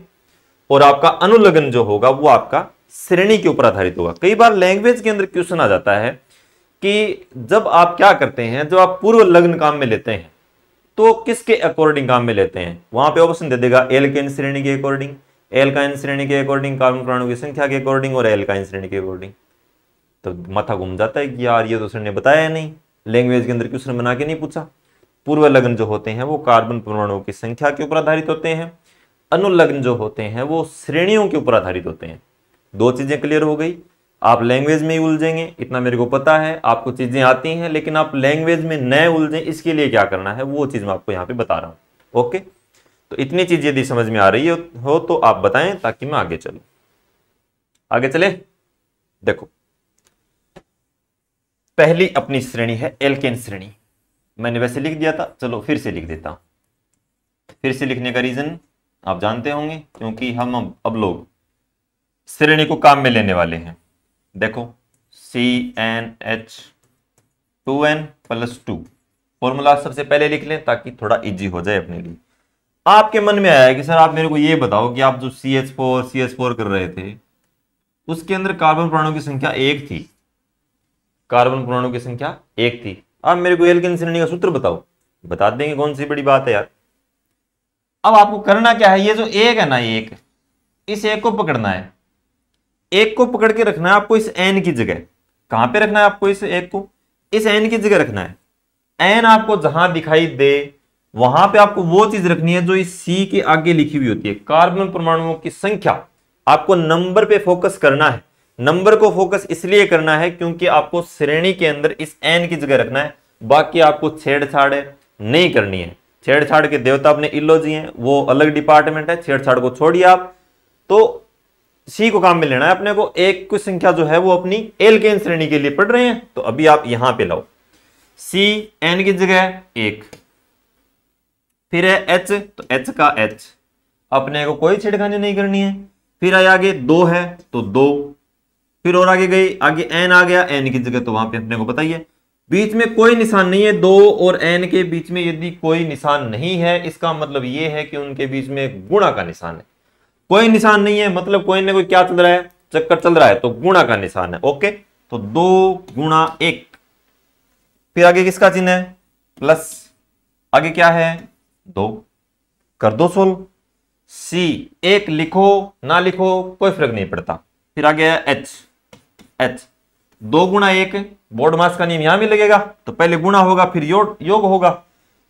और आपका अनुलगन जो होगा वो आपका श्रेणी के ऊपर आधारित होगा कई बार लैंग्वेज के अंदर क्वेश्चन आ जाता है कि जब आप क्या करते हैं जब आप पूर्व लग्न काम में लेते हैं तो किसके अकॉर्डिंग काम में लेते हैं वहां पे ऑप्शन दे देगा एल के श्रेणी के अकॉर्डिंग एल इन श्रेणी के अकॉर्डिंग कार्बन प्राणों की संख्या के अकॉर्डिंग और एल इन श्रेणी के अकॉर्डिंग तो माथा घूम जाता है कि यार ये तो सर ने बताया नहीं लैंग्वेज के अंदर क्वेश्चन बना के नहीं पूछा पूर्व लग्न जो होते हैं वो कार्बन परमाणुओं की संख्या के ऊपर आधारित होते हैं अनुलग्न जो होते हैं वो श्रेणियों के ऊपर आधारित होते हैं दो चीजें क्लियर हो गई आप लैंग्वेज में ही उलझेंगे इतना मेरे को पता है आपको चीजें आती हैं लेकिन आप लैंग्वेज में नए उलझें इसके लिए क्या करना है वो चीज मैं आपको यहाँ पे बता रहा हूँ ओके तो इतनी चीज यदि समझ में आ रही हो तो आप बताएं ताकि मैं आगे चलू आगे चले देखो पहली अपनी श्रेणी है एल्केन श्रेणी मैंने वैसे लिख दिया था चलो फिर से लिख देता हूँ फिर से लिखने का रीज़न आप जानते होंगे क्योंकि हम अब लोग श्रेणी को काम में लेने वाले हैं देखो C N H two N plus two formula सबसे पहले लिख लें ताकि थोड़ा इजी हो जाए अपने लिए आपके मन में आया कि सर आप मेरे को यह बताओ कि आप जो C H four C H four कर रहे थे उसके अंदर कार्बन प्राणों की संख्या एक थी कार्बन प्राणों की संख्या एक थी अब मेरे को एल के का सूत्र बताओ बता देंगे कौन सी बड़ी बात है यार अब आपको करना क्या है ये जो एक है ना एक इस एक को पकड़ना है एक को पकड़ के रखना है आपको इस एन की जगह कहां पे रखना है आपको इस एक को इस एन की जगह रखना है एन आपको जहां दिखाई दे वहां पे आपको वो चीज रखनी है जो इस सी के आगे लिखी हुई होती है कार्बन परमाणुओं की संख्या आपको नंबर पे फोकस करना है नंबर को फोकस इसलिए करना है क्योंकि आपको श्रेणी के अंदर इस एन की जगह रखना है बाकी आपको छेड़छाड़ नहीं करनी है छेड़छाड़ के देवता अपने इल्लो जी हैं वो अलग डिपार्टमेंट है छेड़छाड़ को छोड़िए आप तो सी को काम में लेना है अपने को एक कुछ संख्या जो है वो अपनी एल के श्रेणी के लिए पढ़ रहे हैं तो अभी आप यहां पे लाओ सी एन की जगह एक फिर है एच तो एच का एच अपने को कोई छिड़खानी नहीं करनी है फिर आया आगे दो है तो दो फिर और आगे गई आगे एन आ गया एन की जगह तो वहां पे अपने को बताइए बीच में कोई निशान नहीं है दो और एन के बीच में यदि कोई निशान नहीं है इसका मतलब ये है कि उनके बीच में गुणा का निशान है कोई निशान नहीं है मतलब कोई ना कोई क्या चल रहा है चक्कर चल रहा है तो गुणा का निशान है ओके तो दो गुणा एक फिर आगे किसका चिन्ह है प्लस आगे क्या है दो कर दो सोल सी एक लिखो ना लिखो कोई फर्क नहीं पड़ता फिर आगे एच एच दो गुणा एक बोर्ड मास का नियम यहां भी लगेगा तो पहले गुणा होगा फिर योग योग होगा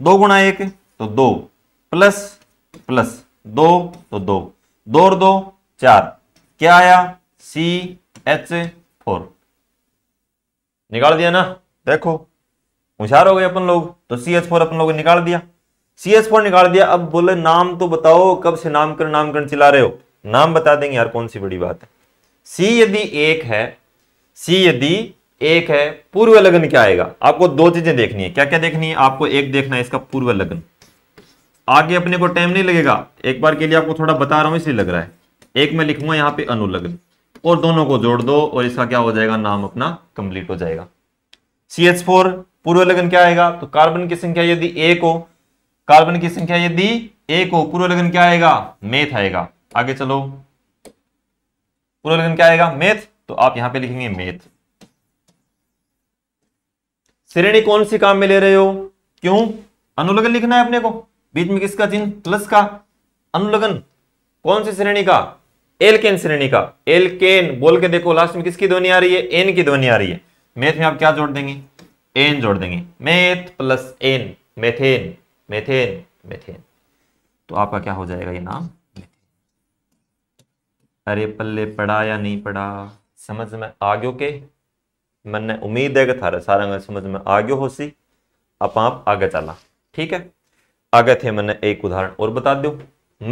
दो गुणा एक तो दो प्लस प्लस दो तो दो दो और दो चार क्या आया सी एच फोर निकाल दिया ना देखो होशियार हो गए अपन लोग तो सी एच फोर अपन लोग निकाल दिया सी एच फोर निकाल दिया अब बोले नाम तो बताओ कब से नामकरण नामकरण चला रहे हो नाम बता देंगे यार कौन सी बड़ी बात है सी यदि एक है सी यदि एक है पूर्व लग्न क्या आएगा आपको दो चीजें देखनी है क्या क्या देखनी है आपको एक देखना है इसका पूर्व लग्न आगे अपने को टाइम नहीं लगेगा एक बार के लिए आपको थोड़ा बता रहा हूं इसलिए लग रहा है एक मैं लिखूंगा यहाँ पे अनुलग्न और दोनों को जोड़ दो और इसका क्या हो जाएगा नाम अपना कंप्लीट हो जाएगा सी एच फोर पूर्व लगन क्या आएगा तो कार्बन की संख्या यदि एक हो कार्बन की संख्या यदि एक हो पूर्व लगन क्या आएगा मेथ आएगा आगे चलो पूर्व लगन क्या आएगा मेथ तो आप यहां पे लिखेंगे मेथ श्रेणी कौन सी काम में ले रहे हो क्यों अनुलगन लिखना है अपने को बीच में किसका चिन्ह प्लस का अनुलगन कौन सी श्रेणी का एलकेन श्रेणी का एलकेन बोल के देखो लास्ट में किसकी ध्वनि आ रही है एन की ध्वनि आ रही है मेथ में आप क्या जोड़ देंगे एन जोड़ देंगे meth plus N methane methane methane तो आपका क्या हो जाएगा ये नाम अरे पल्ले पढ़ा या नहीं पढ़ा समझ में आ गयो के मैंने उम्मीद है कि थारे सारे में समझ में आ गयो हो सी आप आप आगे चला ठीक है आगे थे मैंने एक उदाहरण और बता दो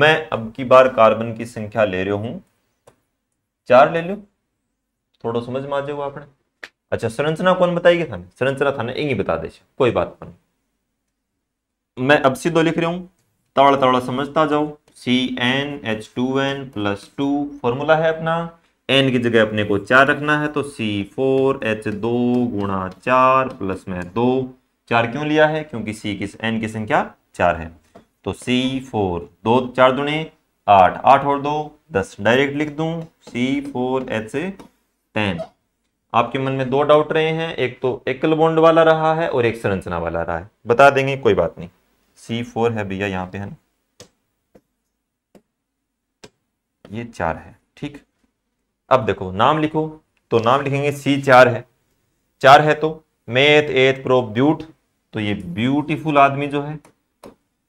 मैं अब की बार कार्बन की संख्या ले रहे हूं चार ले लो थोड़ा समझ में आ जाओ आपने अच्छा संरचना कौन बताएगी थाने संरचना थाने यही बता दे अच्छा, कोई बात नहीं मैं अब सीधो लिख रहा हूं तावड़ा तावड़ा समझता जाओ C N H two N plus two formula है अपना एन की जगह अपने को चार रखना है तो सी फोर एच दो गुणा चार प्लस में दो चार क्यों लिया है क्योंकि सी किस एन की संख्या चार है तो सी फोर दो चार दुणे आठ आठ और दो दस डायरेक्ट लिख दूं सी फोर एच टेन आपके मन में दो डाउट रहे हैं एक तो एकल बॉन्ड वाला रहा है और एक संरचना वाला रहा है बता देंगे कोई बात नहीं सी फोर है भैया यहाँ पे है ना ये चार है ठीक अब देखो नाम लिखो तो नाम लिखेंगे सी चार है चार है तो मेथ एथ प्रो ब्यूट तो ये ब्यूटीफुल आदमी जो है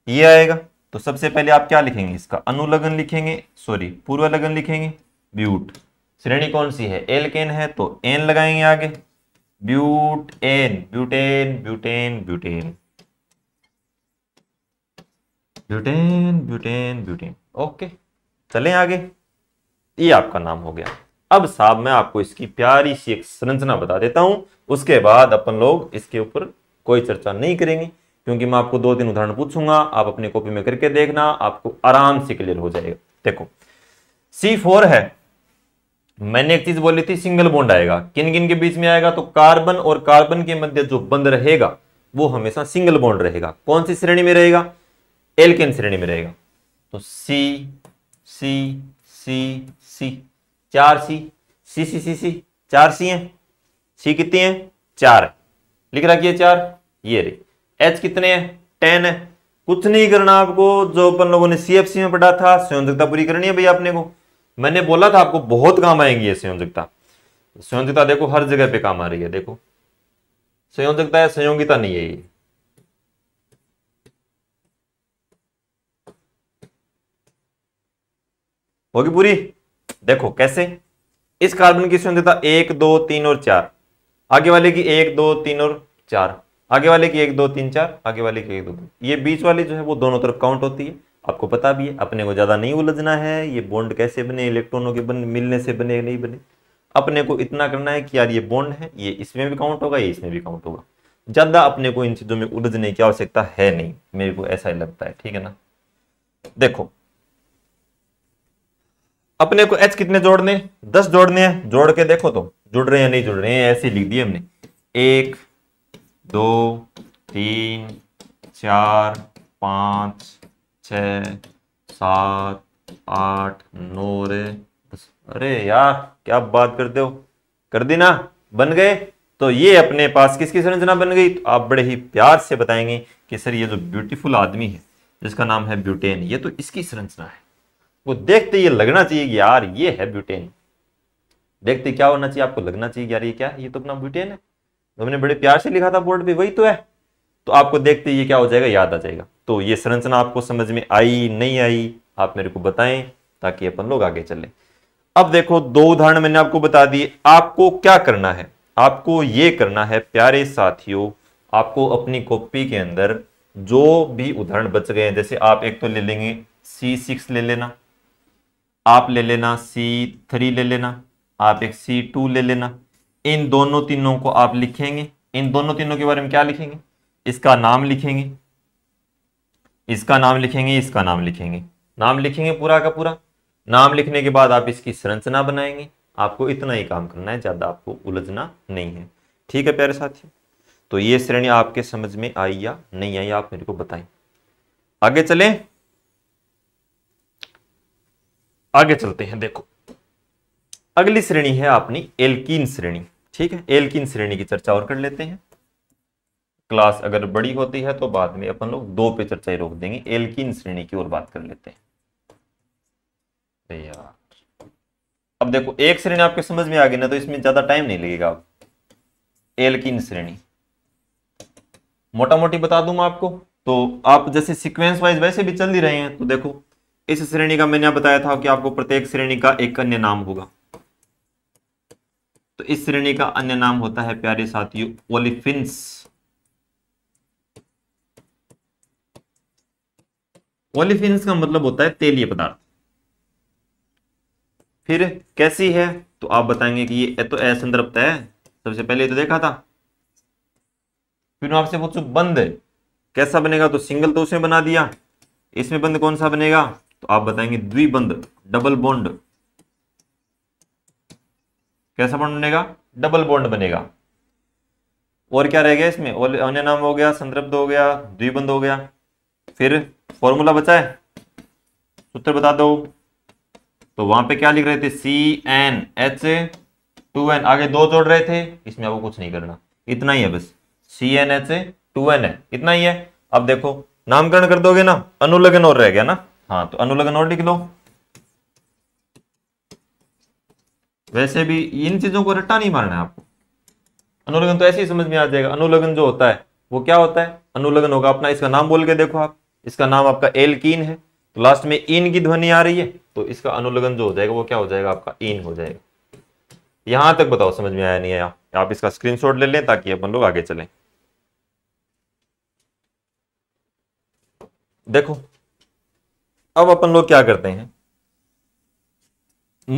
ये आएगा तो सबसे पहले आप क्या लिखेंगे इसका अनुलगन लिखेंगे सॉरी पूर्व लगन लिखेंगे ब्यूट श्रेणी कौन सी है एल केन है तो एन लगाएंगे आगे but N butane butane butane butane butane butane okay चलें आगे ये आपका नाम हो गया अब साहब मैं आपको इसकी प्यारी सी एक संरचना बता देता हूं उसके बाद अपन लोग इसके ऊपर कोई चर्चा नहीं करेंगे क्योंकि मैं आपको दो तीन उदाहरण पूछूंगा आप अपनी कॉपी में करके देखना आपको आराम से क्लियर हो जाएगा देखो सी फोर है मैंने एक चीज बोली थी सिंगल बॉन्ड आएगा किन किन के बीच में आएगा तो कार्बन और कार्बन के मध्य जो बंद रहेगा वो हमेशा सिंगल बॉन्ड रहेगा कौन सी श्रेणी में रहेगा एल्केन श्रेणी में रहेगा तो सी सी सी सी चार सी सी सी सी सी चार सी हैं सी कितनी है चार है लिख रखिए चार ये रे एच कितने हैं टेन है कुछ नहीं करना आपको जो अपन लोगों ने सीएफसी में पढ़ा था संयोजकता पूरी करनी है भैया अपने को मैंने बोला था आपको बहुत काम आएंगी ये संयोजकता संयोजकता देखो हर जगह पे काम आ रही है देखो संयोजकता है संयोगिता नहीं है ये होगी पूरी देखो कैसे इस कार्बन की स्वतंत्रता एक दो तीन और चार आगे वाले की एक दो तीन और चार आगे वाले की एक दो तीन चार आगे वाले की एक दो तीन ये बीच वाली जो है वो दोनों तरफ काउंट होती है आपको पता भी है अपने को ज़्यादा नहीं उलझना है ये बॉन्ड कैसे बने इलेक्ट्रॉनों के बने मिलने से बने नहीं बने अपने को इतना करना है कि यार ये बॉन्ड है ये इसमें भी काउंट होगा ये इसमें भी काउंट होगा ज़्यादा अपने को इन चीज़ों में उलझने की आवश्यकता है नहीं मेरे को ऐसा ही लगता है ठीक है ना देखो अपने को एच कितने जोड़ने दस जोड़ने हैं जोड़ के देखो तो जुड़ रहे हैं नहीं जुड़ रहे हैं ऐसे लिख दिए हमने एक दो तीन चार पांच छ सात आठ नौ रे अरे यार क्या बात करते हो कर दी ना बन गए तो ये अपने पास किसकी संरचना बन गई तो आप बड़े ही प्यार से बताएंगे कि सर ये जो ब्यूटीफुल आदमी है जिसका नाम है ब्यूटेन ये तो इसकी संरचना है वो देखते ये लगना चाहिए कि यार ये है ब्यूटेन देखते क्या होना चाहिए आपको लगना चाहिए यार ये क्या है ये तो अपना ब्यूटेन है तो हमने बड़े प्यार से लिखा था बोर्ड पे वही तो है तो आपको देखते ये क्या हो जाएगा याद आ जाएगा तो ये संरचना आपको समझ में आई नहीं आई आप मेरे को बताएं ताकि अपन लोग आगे चले अब देखो दो उदाहरण मैंने आपको बता दिए आपको क्या करना है आपको ये करना है प्यारे साथियों आपको अपनी कॉपी के अंदर जो भी उदाहरण बच गए हैं जैसे आप एक तो ले लेंगे सी सिक्स ले लेना आप ले लेना सी थ्री ले लेना आप एक सी टू ले लेना इन दोनों तीनों को आप लिखेंगे इन दोनों तीनों के बारे में क्या लिखेंगे इसका नाम लिखेंगे इसका नाम लिखेंगे इसका नाम लिखेंगे नाम लिखेंगे पूरा का पूरा नाम लिखने के बाद आप इसकी संरचना बनाएंगे आपको इतना ही काम करना है ज़्यादा आपको उलझना नहीं है ठीक है प्यारे साथियों तो ये श्रेणी आपके समझ में आई या नहीं आई आप मेरे को बताएं आगे चलें आगे चलते हैं देखो अगली श्रेणी है अपनी एल्किन श्रेणी ठीक है एल्किन श्रेणी की चर्चा और कर लेते हैं क्लास अगर बड़ी होती है तो बाद में अपन लोग दो पे चर्चा रोक देंगे एल्किन श्रेणी की ओर बात कर लेते हैं यार अब देखो एक श्रेणी आपके समझ में आ गई ना तो इसमें ज्यादा टाइम नहीं लगेगा अब एल्किन श्रेणी मोटा मोटी बता दूंगा आपको तो आप जैसे सीक्वेंस वाइज वैसे भी चल ही रहे हैं तो देखो इस श्रेणी का मैंने बताया था कि आपको प्रत्येक श्रेणी का एक अन्य नाम होगा तो इस श्रेणी का अन्य नाम होता है प्यारे साथियों ओलिफिन्स ओलिफिन्स का मतलब होता है तेलीय पदार्थ फिर कैसी है तो आप बताएंगे कि ये तो असंदर्भ है सबसे पहले तो देखा था फिर आपसे पूछू बंद कैसा बनेगा तो सिंगल तो उसमें बना दिया इसमें बंद कौन सा बनेगा तो आप बताएंगे द्विबंध डबल बॉन्ड कैसा बॉन्ड बनेगा डबल बॉन्ड बनेगा और क्या रह गया इसमें और अन्य नाम हो गया संदर्भ हो गया द्विबंध हो गया फिर फॉर्मूला बचा है सूत्र बता दो तो वहां पे क्या लिख रहे थे C N H two N आगे दो जोड़ रहे थे इसमें आपको कुछ नहीं करना इतना ही है बस C N H two N है इतना ही है अब देखो नामकरण कर दोगे ना अनुलगन और रह गया ना हाँ तो अनुलगन और लिख लो वैसे भी इन चीजों को रट्टा नहीं मारना है आपको अनुलगन तो ऐसे ही समझ में आ जाएगा अनुलगन जो होता है वो क्या होता है अनुलगन होगा अपना इसका नाम बोल के देखो आप इसका नाम आपका एलकीन है तो लास्ट में इन की ध्वनि आ रही है तो इसका अनुलगन जो हो जाएगा वो क्या हो जाएगा आपका इन हो जाएगा यहां तक बताओ समझ में आया नहीं आया आप इसका स्क्रीनशॉट ले लें ताकि अपन लोग आगे चलें देखो अब अपन लोग क्या करते हैं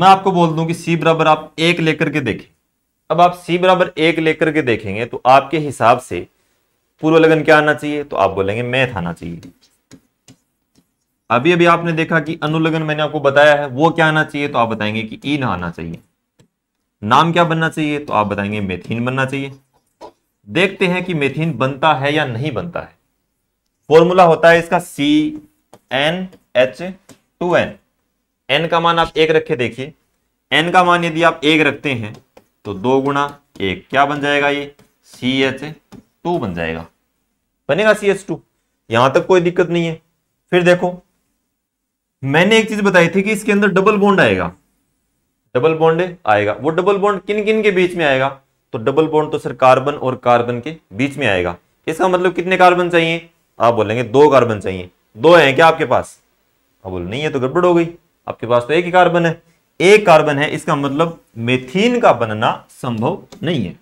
मैं आपको बोल दूं कि सी बराबर आप एक लेकर के देखें अब आप सी बराबर एक लेकर के देखेंगे तो आपके हिसाब से पूर्व लगन क्या आना चाहिए तो आप बोलेंगे मैथ आना चाहिए अभी अभी आपने देखा कि अनुलगन मैंने आपको बताया है वो क्या आना चाहिए तो आप बताएंगे कि ई e ना आना चाहिए नाम क्या बनना चाहिए तो आप बताएंगे मेथिन बनना चाहिए देखते हैं कि मेथिन बनता है या नहीं बनता है फॉर्मूला होता है इसका C N H two N N का मान आप एक रखे देखिए एन का मान यदि आप एक रखते हैं तो दो गुणा एक क्या बन जाएगा ये सी एच टू बन जाएगा बनेगा सी एच टू यहां तक कोई दिक्कत नहीं है फिर देखो मैंने एक चीज बताई थी कि इसके अंदर डबल बॉन्ड आएगा डबल बॉन्ड आएगा वो डबल बॉन्ड किन किन के बीच में आएगा तो डबल बॉन्ड तो सर कार्बन और कार्बन के बीच में आएगा इसका मतलब कितने कार्बन चाहिए आप बोलेंगे दो कार्बन चाहिए दो हैं क्या आपके पास अब बोले नहीं है तो गड़बड़ हो गई आपके पास तो एक ही कार्बन है एक कार्बन है इसका मतलब मेथीन का बनना संभव नहीं है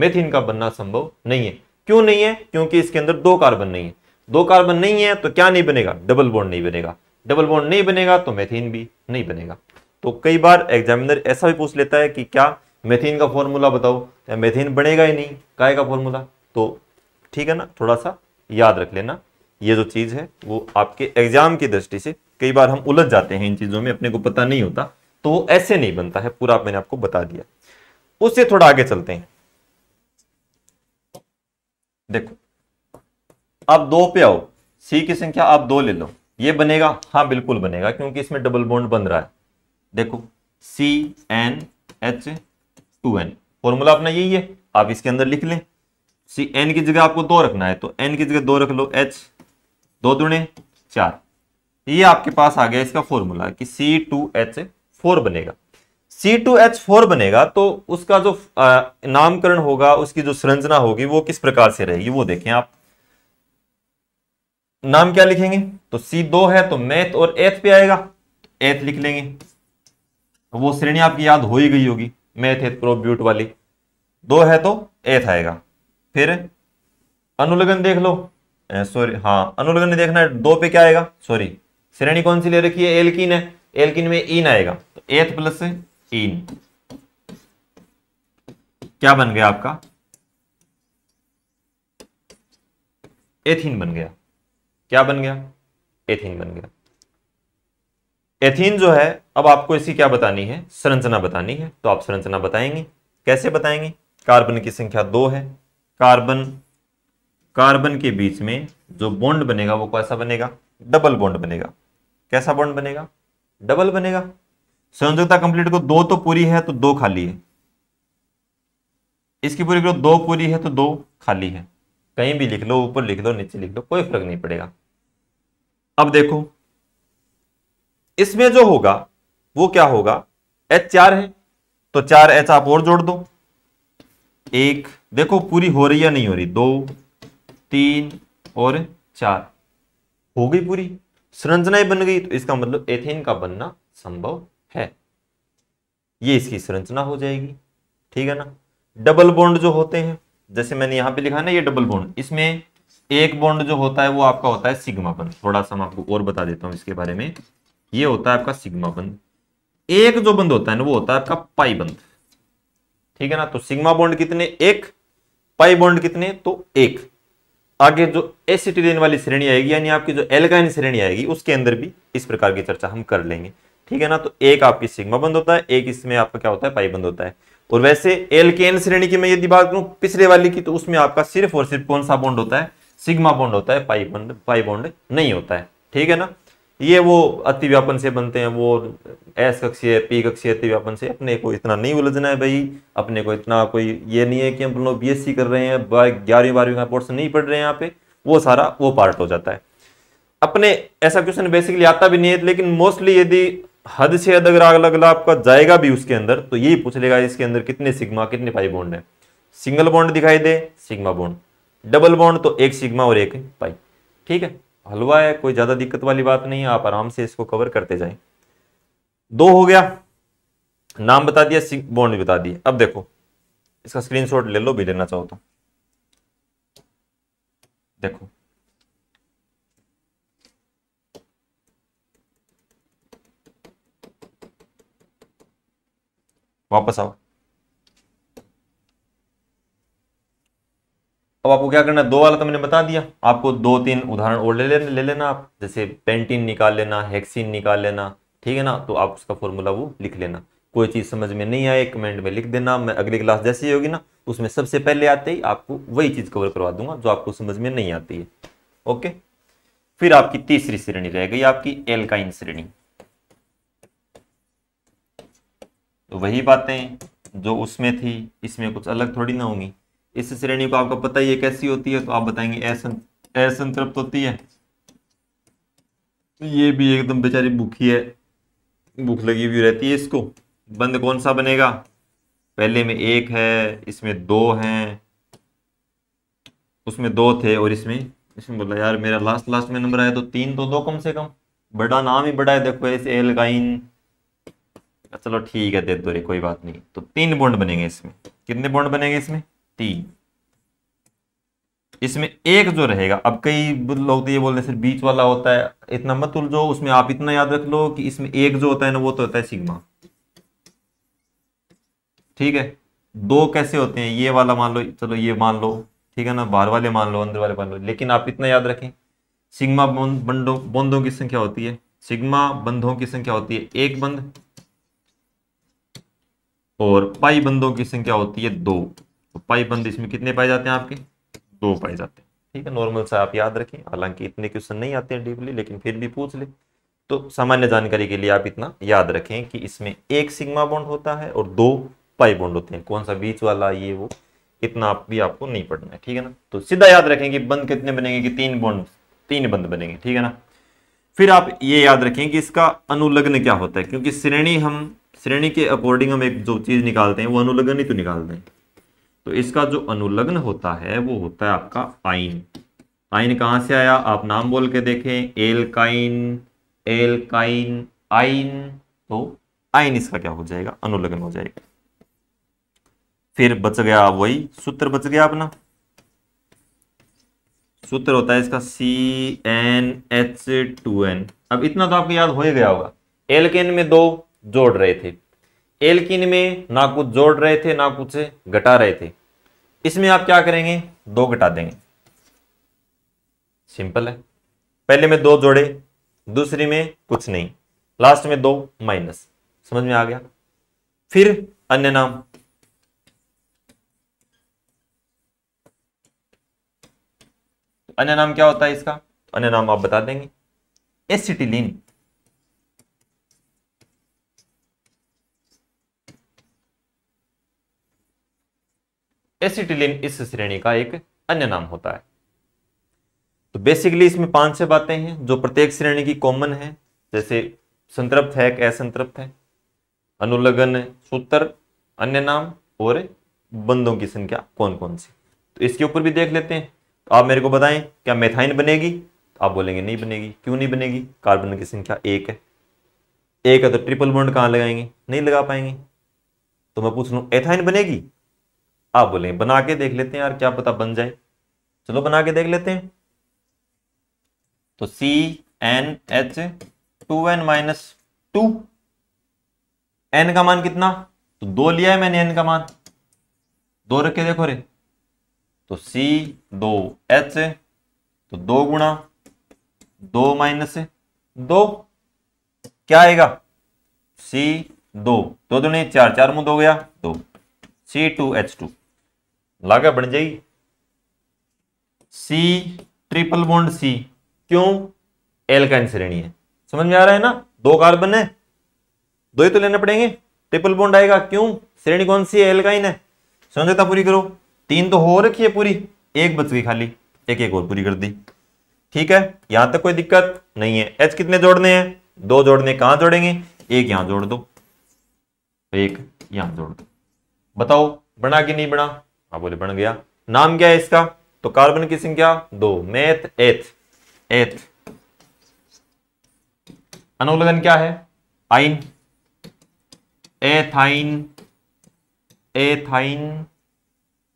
मेथीन का बनना संभव नहीं है क्यों नहीं है क्योंकि इसके अंदर दो कार्बन नहीं है दो कार्बन नहीं है तो क्या नहीं बनेगा डबल बॉन्ड नहीं बनेगा डबल बॉन्ड नहीं बनेगा तो मेथीन भी नहीं बनेगा तो कई बार एग्जामिनर ऐसा भी पूछ लेता है कि क्या मेथीन का फॉर्मूला बताओ मेथिन मेथीन बनेगा ही नहीं काय का फॉर्मूला तो ठीक है ना थोड़ा सा याद रख लेना ये जो चीज़ है वो आपके एग्जाम की दृष्टि से कई बार हम उलझ जाते हैं इन चीज़ों में अपने को पता नहीं होता तो वो ऐसे नहीं बनता है पूरा मैंने आपको बता दिया उससे थोड़ा आगे चलते हैं देखो आप दो पे आओ सी की संख्या आप दो ले लो ये बनेगा हाँ बिल्कुल बनेगा क्योंकि इसमें डबल बॉन्ड बन रहा है देखो C N H two N formula अपना यही है आप इसके अंदर लिख लें सी एन की जगह आपको दो रखना है तो एन की जगह दो रख लो एच दो दुणे चार ये आपके पास आ गया इसका फॉर्मूला कि सी टू एच फोर बनेगा सी टू एच फोर बनेगा तो उसका जो नामकरण होगा उसकी जो संरचना होगी वो किस प्रकार से रहेगी वो देखें आप नाम क्या लिखेंगे तो सी दो है तो मैथ और एथ पे आएगा एथ लिख लेंगे वो श्रेणी आपकी याद हो ही गई होगी मैथ एथ प्रो ब्यूट वाली दो है तो एथ आएगा फिर अनुलगन देख लो सॉरी eh, हाँ अनुलग्न देखना है दो पे क्या आएगा सॉरी श्रेणी कौन सी ले रखी है एल्किन है एल्किन में इन आएगा तो एथ प्लस इन क्या बन गया आपका एथीन बन गया क्या बन गया एथीन बन गया एथीन जो है अब आपको इसी क्या बतानी है संरचना बतानी है तो आप संरचना बताएंगे कैसे बताएंगे कार्बन की संख्या दो है कार्बन कार्बन के बीच में जो बॉन्ड बनेगा वो कैसा बनेगा डबल बॉन्ड बनेगा कैसा बॉन्ड बनेगा डबल बनेगा संयोजकता कंप्लीट को दो तो पूरी है तो दो खाली है इसकी पूरी करो दो पूरी है तो दो खाली है कहीं भी लिख लो ऊपर लिख लो नीचे लिख लो कोई फर्क नहीं पड़ेगा अब देखो इसमें जो होगा वो क्या होगा एच चार है तो चार एच आप और जोड़ दो एक देखो पूरी हो रही या नहीं हो रही दो तीन और चार हो गई पूरी संरचनाएं बन गई तो इसका मतलब एथेन का बनना संभव है ये इसकी संरचना हो जाएगी ठीक है ना डबल बॉन्ड जो होते हैं जैसे मैंने यहां पे लिखा ना ये डबल बॉन्ड इसमें एक बॉन्ड जो होता है वो आपका होता है सिग्मा बंद थोड़ा सा मैं आपको और बता देता हूं इसके बारे में ये होता है आपका सिग्मा बंद एक जो बंद होता है ना वो होता है आपका पाई बंद ठीक है ना तो सिग्मा बॉन्ड कितने एक पाई बॉन्ड कितने तो एक आगे जो एसिटिलिन वाली श्रेणी आएगी यानी आपकी जो एलकाइन श्रेणी आएगी उसके अंदर भी इस प्रकार की चर्चा हम कर लेंगे ठीक है ना तो एक आपकी सिग्मा बंद होता है एक इसमें आपका क्या होता है पाई बंद होता है और वैसे एल्केन श्रेणी की मैं यदि बात करूं पिछले वाली की तो उसमें आपका सिर्फ और सिर्फ कौन सा बॉन्ड होता है सिग्मा बॉन्ड होता है पाई बॉन्ड पाई बॉन्ड नहीं होता है ठीक है ना ये वो अतिव्यापन से बनते हैं वो एस कक्षीय पी कक्षीय अतिव्यापन से अपने को इतना नहीं उलझना है भाई अपने को इतना कोई ये नहीं है कि हम लोग बी कर रहे हैं ग्यारहवीं बारहवीं का पोर्सन नहीं पढ़ रहे हैं यहाँ पे वो सारा वो पार्ट हो जाता है अपने ऐसा क्वेश्चन बेसिकली आता भी नहीं है लेकिन मोस्टली यदि हद से हद अगर अलग अलग आपका जाएगा भी उसके अंदर तो यही पूछ लेगा इसके अंदर कितने सिग्मा कितने पाई बॉन्ड है सिंगल बॉन्ड दिखाई दे सिग्मा बॉन्ड डबल बॉन्ड तो एक सिग्मा और एक पाई ठीक है हलवा है कोई ज़्यादा दिक्कत वाली बात नहीं है आप आराम से इसको कवर करते जाएं दो हो गया नाम बता दिया बॉन्ड बता दिए अब देखो इसका स्क्रीनशॉट ले लो भी लेना चाहो तो देखो वापस आओ अब आपको क्या करना है दो वाला तो मैंने बता दिया आपको दो तीन उदाहरण और ले लेना ले लेना आप जैसे पेंटिन निकाल लेना हेक्सिन निकाल लेना ठीक है ना तो आप उसका फॉर्मूला वो लिख लेना कोई चीज़ समझ में नहीं आए कमेंट में लिख देना मैं अगली क्लास जैसी होगी ना उसमें सबसे पहले आते ही आपको वही चीज़ कवर करवा दूंगा जो आपको समझ में नहीं आती है ओके फिर आपकी तीसरी श्रेणी रह गई आपकी एलकाइन श्रेणी तो वही बातें जो उसमें थी इसमें कुछ अलग थोड़ी ना होंगी इस श्रेणी को आपको पता ही है कैसी होती है तो आप बताएंगे असंतृप्त होती है तो ये भी एकदम बेचारी भूखी है भूख लगी हुई रहती है इसको बंद कौन सा बनेगा पहले में एक है इसमें दो हैं उसमें दो थे और इसमें इसमें बोला यार मेरा लास्ट लास्ट में नंबर आया तो तीन तो दो कम से कम बड़ा नाम ही बड़ा है देखो ऐसे गाइन चलो ठीक है दे दो रे कोई बात नहीं तो तीन बॉन्ड बनेंगे इसमें कितने बॉन्ड बनेंगे इसमें तीन इसमें एक जो रहेगा अब कई लोग तो ये बोलते हैं सिर्फ बीच वाला होता है इतना मत उलझो उसमें आप इतना याद रख लो कि इसमें एक जो होता है ना वो तो होता है सिग्मा ठीक है दो कैसे होते हैं ये वाला मान लो चलो ये मान लो ठीक है ना बाहर वाले मान लो अंदर वाले मान लो लेकिन आप इतना याद रखें सिग्मा बंदों बंदों की संख्या होती है सिग्मा बंधों की संख्या होती है एक बंद और पाई बंदों की संख्या होती है दो तो पाई बंद इसमें कितने पाए जाते हैं आपके दो पाए जाते हैं ठीक है नॉर्मल सा आप याद रखें हालांकि इतने क्वेश्चन नहीं आते हैं डीपली लेकिन फिर भी पूछ ले तो सामान्य जानकारी के लिए आप इतना याद रखें कि इसमें एक सिग्मा बॉन्ड होता है और दो पाई बॉन्ड होते हैं कौन सा बीच वाला ये वो इतना आप भी आपको नहीं पढ़ना है ठीक है ना तो सीधा याद रखें कि बंद कितने बनेंगे कि तीन बॉन्ड तीन बंद बनेंगे ठीक है ना फिर आप ये याद रखें कि इसका अनुलग्न क्या होता है क्योंकि श्रेणी हम श्रेणी के अकॉर्डिंग हम एक जो चीज निकालते हैं वो अनुलग्न ही तो निकालते हैं तो इसका जो अनुलग्न होता है वो होता है आपका आइन आइन कहां से आया आप नाम बोल के देखें एलकाइन एलकाइन आइन तो आइन इसका क्या हो जाएगा अनुलग्न हो जाएगा फिर बच गया वही सूत्र बच गया अपना सूत्र होता है इसका C N H two N अब इतना तो आपको याद हो ही गया होगा एलकेन में दो जोड़ रहे थे एलकिन में ना कुछ जोड़ रहे थे ना कुछ घटा रहे थे इसमें आप क्या करेंगे दो घटा देंगे सिंपल है पहले में दो जोड़े दूसरी में कुछ नहीं लास्ट में दो माइनस समझ में आ गया फिर अन्य नाम अन्य नाम क्या होता है इसका अन्य नाम आप बता देंगे एसिटिलीन एसिटिलीन इस श्रेणी का एक अन्य नाम होता है तो बेसिकली इसमें पांच से बातें हैं जो प्रत्येक श्रेणी की कॉमन है जैसे संतृप्त है असंतृप्त है अनुलगन सूत्र अन्य नाम और बंदों की संख्या कौन कौन सी तो इसके ऊपर भी देख लेते हैं तो आप मेरे को बताएं क्या मेथाइन बनेगी तो आप बोलेंगे नहीं बनेगी क्यों नहीं बनेगी कार्बन की संख्या एक है एक है तो ट्रिपल बॉन्ड कहाँ लगाएंगे नहीं लगा पाएंगे तो मैं पूछ लू एथाइन बनेगी आप बोले बना के देख लेते हैं यार क्या पता बन जाए चलो बना के देख लेते हैं तो C N H two N minus two N का मान कितना तो दो लिया है मैंने एन का मान दो रख के देखो रे तो सी दो एच तो दो गुणा दो माइनस दो क्या आएगा सी दो दो दुनिया चार चार मुद हो गया दो सी टू एच टू लागा बन जाएगी सी ट्रिपल बॉन्ड सी क्यों एलकाइन श्रेणी है समझ में आ रहा है ना दो कार्बन है दो ही तो लेने पड़ेंगे ट्रिपल बॉन्ड आएगा क्यों श्रेणी कौन सी है एलकाइन है समझता पूरी करो तीन तो हो रखी है पूरी एक बच गई खाली एक एक और पूरी कर दी ठीक है यहां तक कोई दिक्कत नहीं है एच कितने जोड़ने हैं दो जोड़ने कहां जोड़ेंगे एक यहां जोड़ दो एक यहां जोड़ दो बताओ बना कि नहीं बना आप बोले बन गया नाम क्या है इसका तो कार्बन की संख्या दो मेथ एथ एथ अनुलगन क्या है आइन एथाइन एथाइन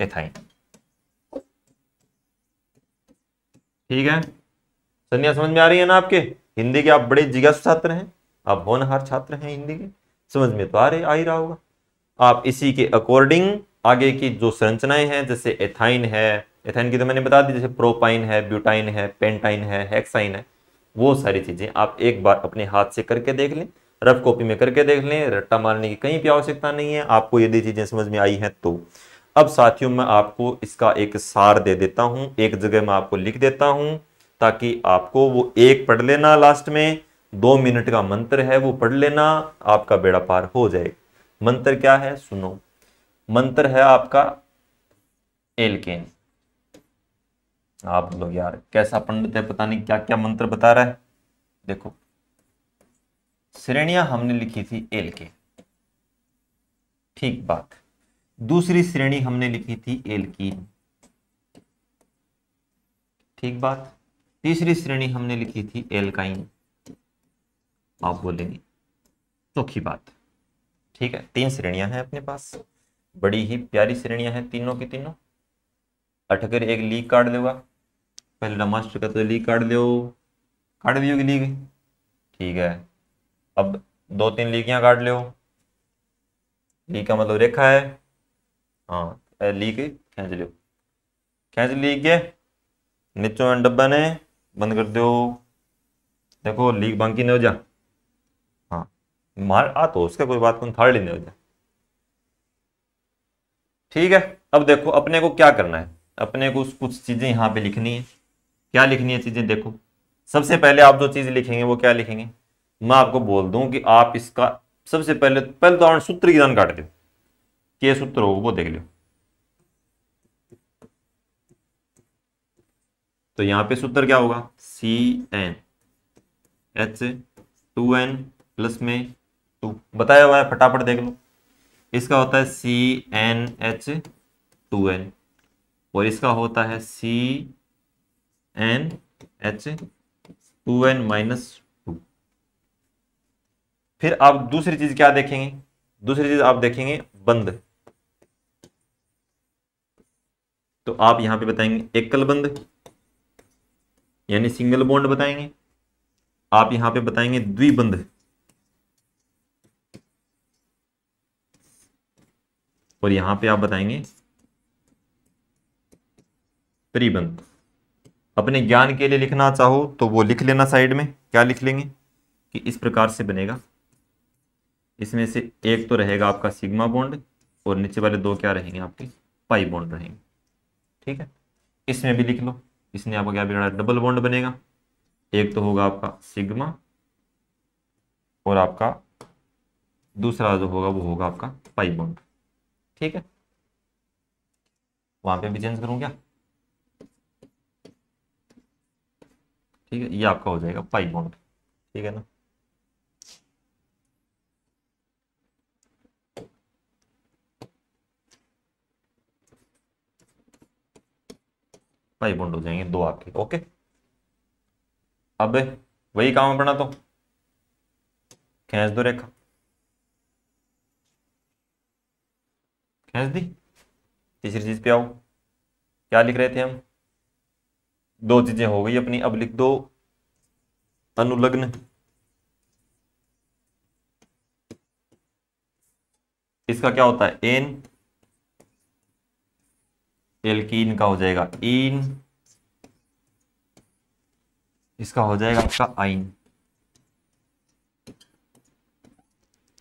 एथाइन ठीक है संध्या समझ में आ रही है ना आपके हिंदी के आप बड़े जिज्ञास छात्र हैं आप होनहार छात्र हैं हिंदी के समझ में तो आ रहे आ ही रहा होगा आप इसी के अकॉर्डिंग आगे की जो संरचनाएं हैं जैसे एथाइन है एथाइन की तो मैंने बता दी जैसे प्रोपाइन है ब्यूटाइन है पेंटाइन है हेक्साइन है वो सारी चीज़ें आप एक बार अपने हाथ से करके देख लें रफ कॉपी में करके देख लें रट्टा मारने की कहीं भी आवश्यकता नहीं है आपको यदि चीज़ें समझ में आई हैं तो अब साथियों मैं आपको इसका एक सार दे देता हूं एक जगह मैं आपको लिख देता हूं ताकि आपको वो एक पढ़ लेना लास्ट में दो मिनट का मंत्र है वो पढ़ लेना आपका बेड़ा पार हो जाए मंत्र क्या है सुनो मंत्र है आपका एलकेन आप लोग यार कैसा पंडित है पता नहीं क्या क्या मंत्र बता रहा है देखो श्रेणियां हमने लिखी थी एल के ठीक बात दूसरी श्रेणी हमने लिखी थी एल की ठीक बात तीसरी श्रेणी हमने लिखी थी एल काइन आप बोलेंगे चौथी बात ठीक है तीन श्रेणियां हैं अपने पास बड़ी ही प्यारी श्रेणियां हैं तीनों की तीनों अठकर एक लीग काट देगा पहले नमास्टर का तो लीग काट दो काट दियोगी लीग ठीक है अब दो तीन लीगियाँ काट लो लीग का मतलब रेखा है हाँ लीग खेच लो खेच लीग के नीचों डब्बा ने बंद कर दो देखो लीग बांकी नहीं हो जा हाँ मार आ तो उसका कोई बात कौन थाड़ लेने हो जा ठीक है अब देखो अपने को क्या करना है अपने को कुछ चीज़ें यहां पे लिखनी है क्या लिखनी है चीज़ें देखो सबसे पहले आप जो चीज़ लिखेंगे वो क्या लिखेंगे मैं आपको बोल दूं कि आप इसका सबसे पहले पहले तो सूत्र की जान काट दो क्या सूत्र हो वो देख लो तो यहां पे सूत्र क्या होगा C N H two N plus में टू बताया हुआ है फटाफट देख लो इसका होता है C N H two N और इसका होता है C N H two N minus two फिर आप दूसरी चीज क्या देखेंगे दूसरी चीज आप देखेंगे बंद तो आप यहां पे बताएंगे एकल बंद यानी सिंगल बॉन्ड बताएंगे आप यहां पे बताएंगे द्विबंध और यहां पे आप बताएंगे प्रीबंध अपने ज्ञान के लिए लिखना चाहो तो वो लिख लेना साइड में क्या लिख लेंगे कि इस प्रकार से बनेगा इसमें से एक तो रहेगा आपका सिग्मा बॉन्ड और नीचे वाले दो क्या रहेंगे आपके पाई बॉन्ड रहेंगे ठीक है इसमें भी लिख लो इसने आपका क्या बिगड़ा डबल बॉन्ड बनेगा एक तो होगा आपका सिग्मा और आपका दूसरा जो होगा वो होगा आपका पाई बॉन्ड ठीक है वहां पे भी चेंज करूं क्या ठीक है ये आपका हो जाएगा पाई बॉन्ड ठीक है ना पाई बॉन्ड हो जाएंगे दो आपके ओके अब वही काम अपना तो खेच दो रेखा खींच दी तीसरी चीज़ पे आओ क्या लिख रहे थे हम दो चीज़ें हो गई अपनी अब लिख दो अनुलग्न इसका क्या होता है एन एल की इनका हो जाएगा इन इसका हो जाएगा आपका आइन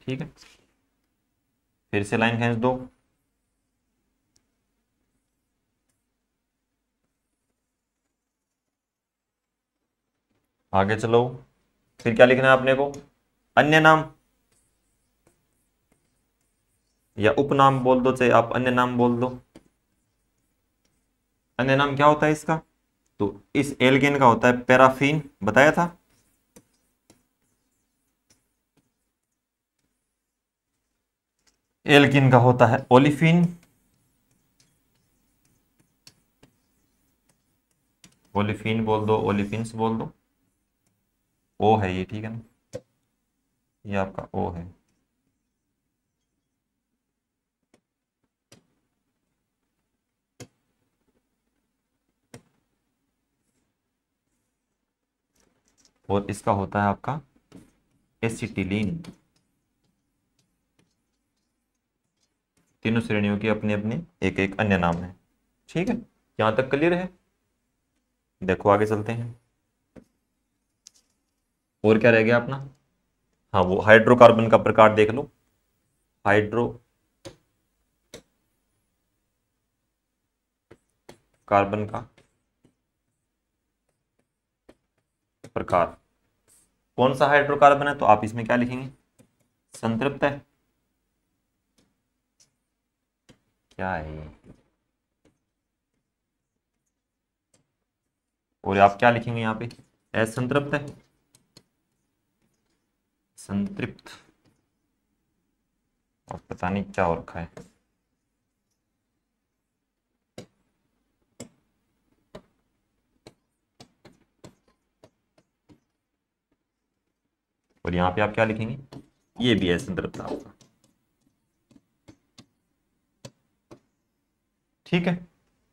ठीक है फिर से लाइन खेच दो आगे चलो फिर क्या लिखना है आपने को अन्य नाम या उपनाम बोल दो चाहे आप अन्य नाम बोल दो अन्य नाम क्या होता है इसका तो इस एलगेन का होता है पैराफीन बताया था एल्किन का होता है ओलिफिन ओलिफिन बोल दो ओलिफिन बोल दो ओ है ये ठीक है ना ये आपका ओ है और इसका होता है आपका एसिटिलीन तीनों श्रेणियों के अपने अपने एक एक अन्य नाम है ठीक है यहां तक क्लियर है देखो आगे चलते हैं और क्या रह गया अपना हाँ वो हाइड्रोकार्बन का प्रकार देख लो हाइड्रो कार्बन का प्रकार कौन सा हाइड्रोकार्बन है तो आप इसमें क्या लिखेंगे संतृप्त है क्या है ये और आप क्या लिखेंगे यहां पे असंतृप्त है संतृप्त और पता नहीं क्या और रखा है और यहां पे आप क्या लिखेंगे ये भी है संतृप्त आपका ठीक है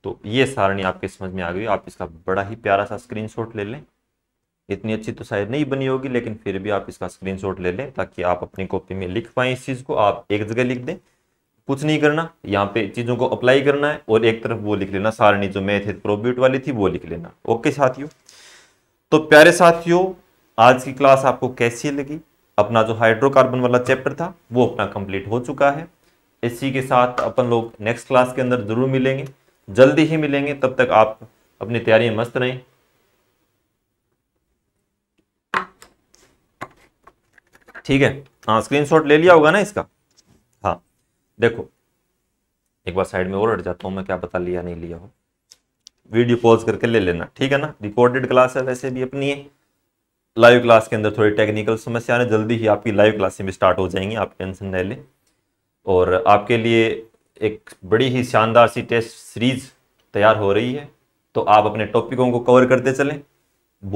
तो ये सारणी आपके समझ में आ गई आप इसका बड़ा ही प्यारा सा स्क्रीनशॉट ले लें इतनी अच्छी तो शायद नहीं बनी होगी लेकिन फिर भी आप इसका स्क्रीनशॉट ले लें ताकि आप अपनी कॉपी में लिख पाएं इस चीज़ को आप एक जगह लिख दें कुछ नहीं करना यहाँ पे चीज़ों को अप्लाई करना है और एक तरफ वो लिख लेना सारणी जो मैथ प्रोब्यूट वाली थी वो लिख लेना ओके साथियों तो प्यारे साथियों आज की क्लास आपको कैसी लगी अपना जो हाइड्रोकार्बन वाला चैप्टर था वो अपना कंप्लीट हो चुका है इसी के साथ अपन लोग नेक्स्ट क्लास के अंदर जरूर मिलेंगे जल्दी ही मिलेंगे तब तक आप अपनी तैयारी मस्त रहें ठीक है हाँ स्क्रीनशॉट ले लिया होगा ना इसका हाँ देखो एक बार साइड में और हट जाता हूँ मैं क्या पता लिया नहीं लिया हो वीडियो पॉज करके ले लेना ठीक है ना रिकॉर्डेड क्लास है वैसे भी अपनी है लाइव क्लास के अंदर थोड़ी टेक्निकल समस्या है जल्दी ही आपकी लाइव क्लासें भी स्टार्ट हो जाएंगी आप टेंशन नहीं लें और आपके लिए एक बड़ी ही शानदार सी टेस्ट सीरीज तैयार हो रही है तो आप अपने टॉपिकों को कवर करते चलें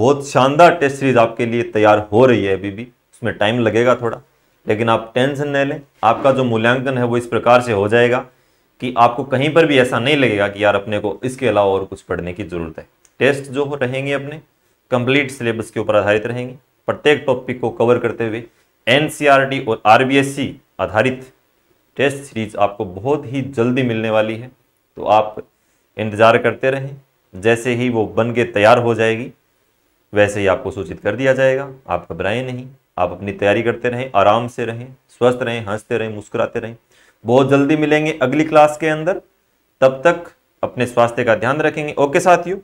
बहुत शानदार टेस्ट सीरीज आपके लिए तैयार हो रही है अभी भी इसमें टाइम लगेगा थोड़ा लेकिन आप टेंशन न लें आपका जो मूल्यांकन है वो इस प्रकार से हो जाएगा कि आपको कहीं पर भी ऐसा नहीं लगेगा कि यार अपने को इसके अलावा और कुछ पढ़ने की ज़रूरत है टेस्ट जो रहेंगे अपने कंप्लीट सिलेबस के ऊपर आधारित रहेंगे प्रत्येक टॉपिक को कवर करते हुए एन e और आर e आधारित टेस्ट सीरीज आपको बहुत ही जल्दी मिलने वाली है तो आप इंतज़ार करते रहें जैसे ही वो बन के तैयार हो जाएगी वैसे ही आपको सूचित कर दिया जाएगा आप घबराएं नहीं आप अपनी तैयारी करते रहें आराम से रहें स्वस्थ रहें हंसते रहें मुस्कुराते रहें बहुत जल्दी मिलेंगे अगली क्लास के अंदर तब तक अपने स्वास्थ्य का ध्यान रखेंगे ओके साथियों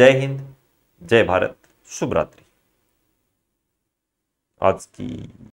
जय हिंद जय भारत शुभ रात्रि आज की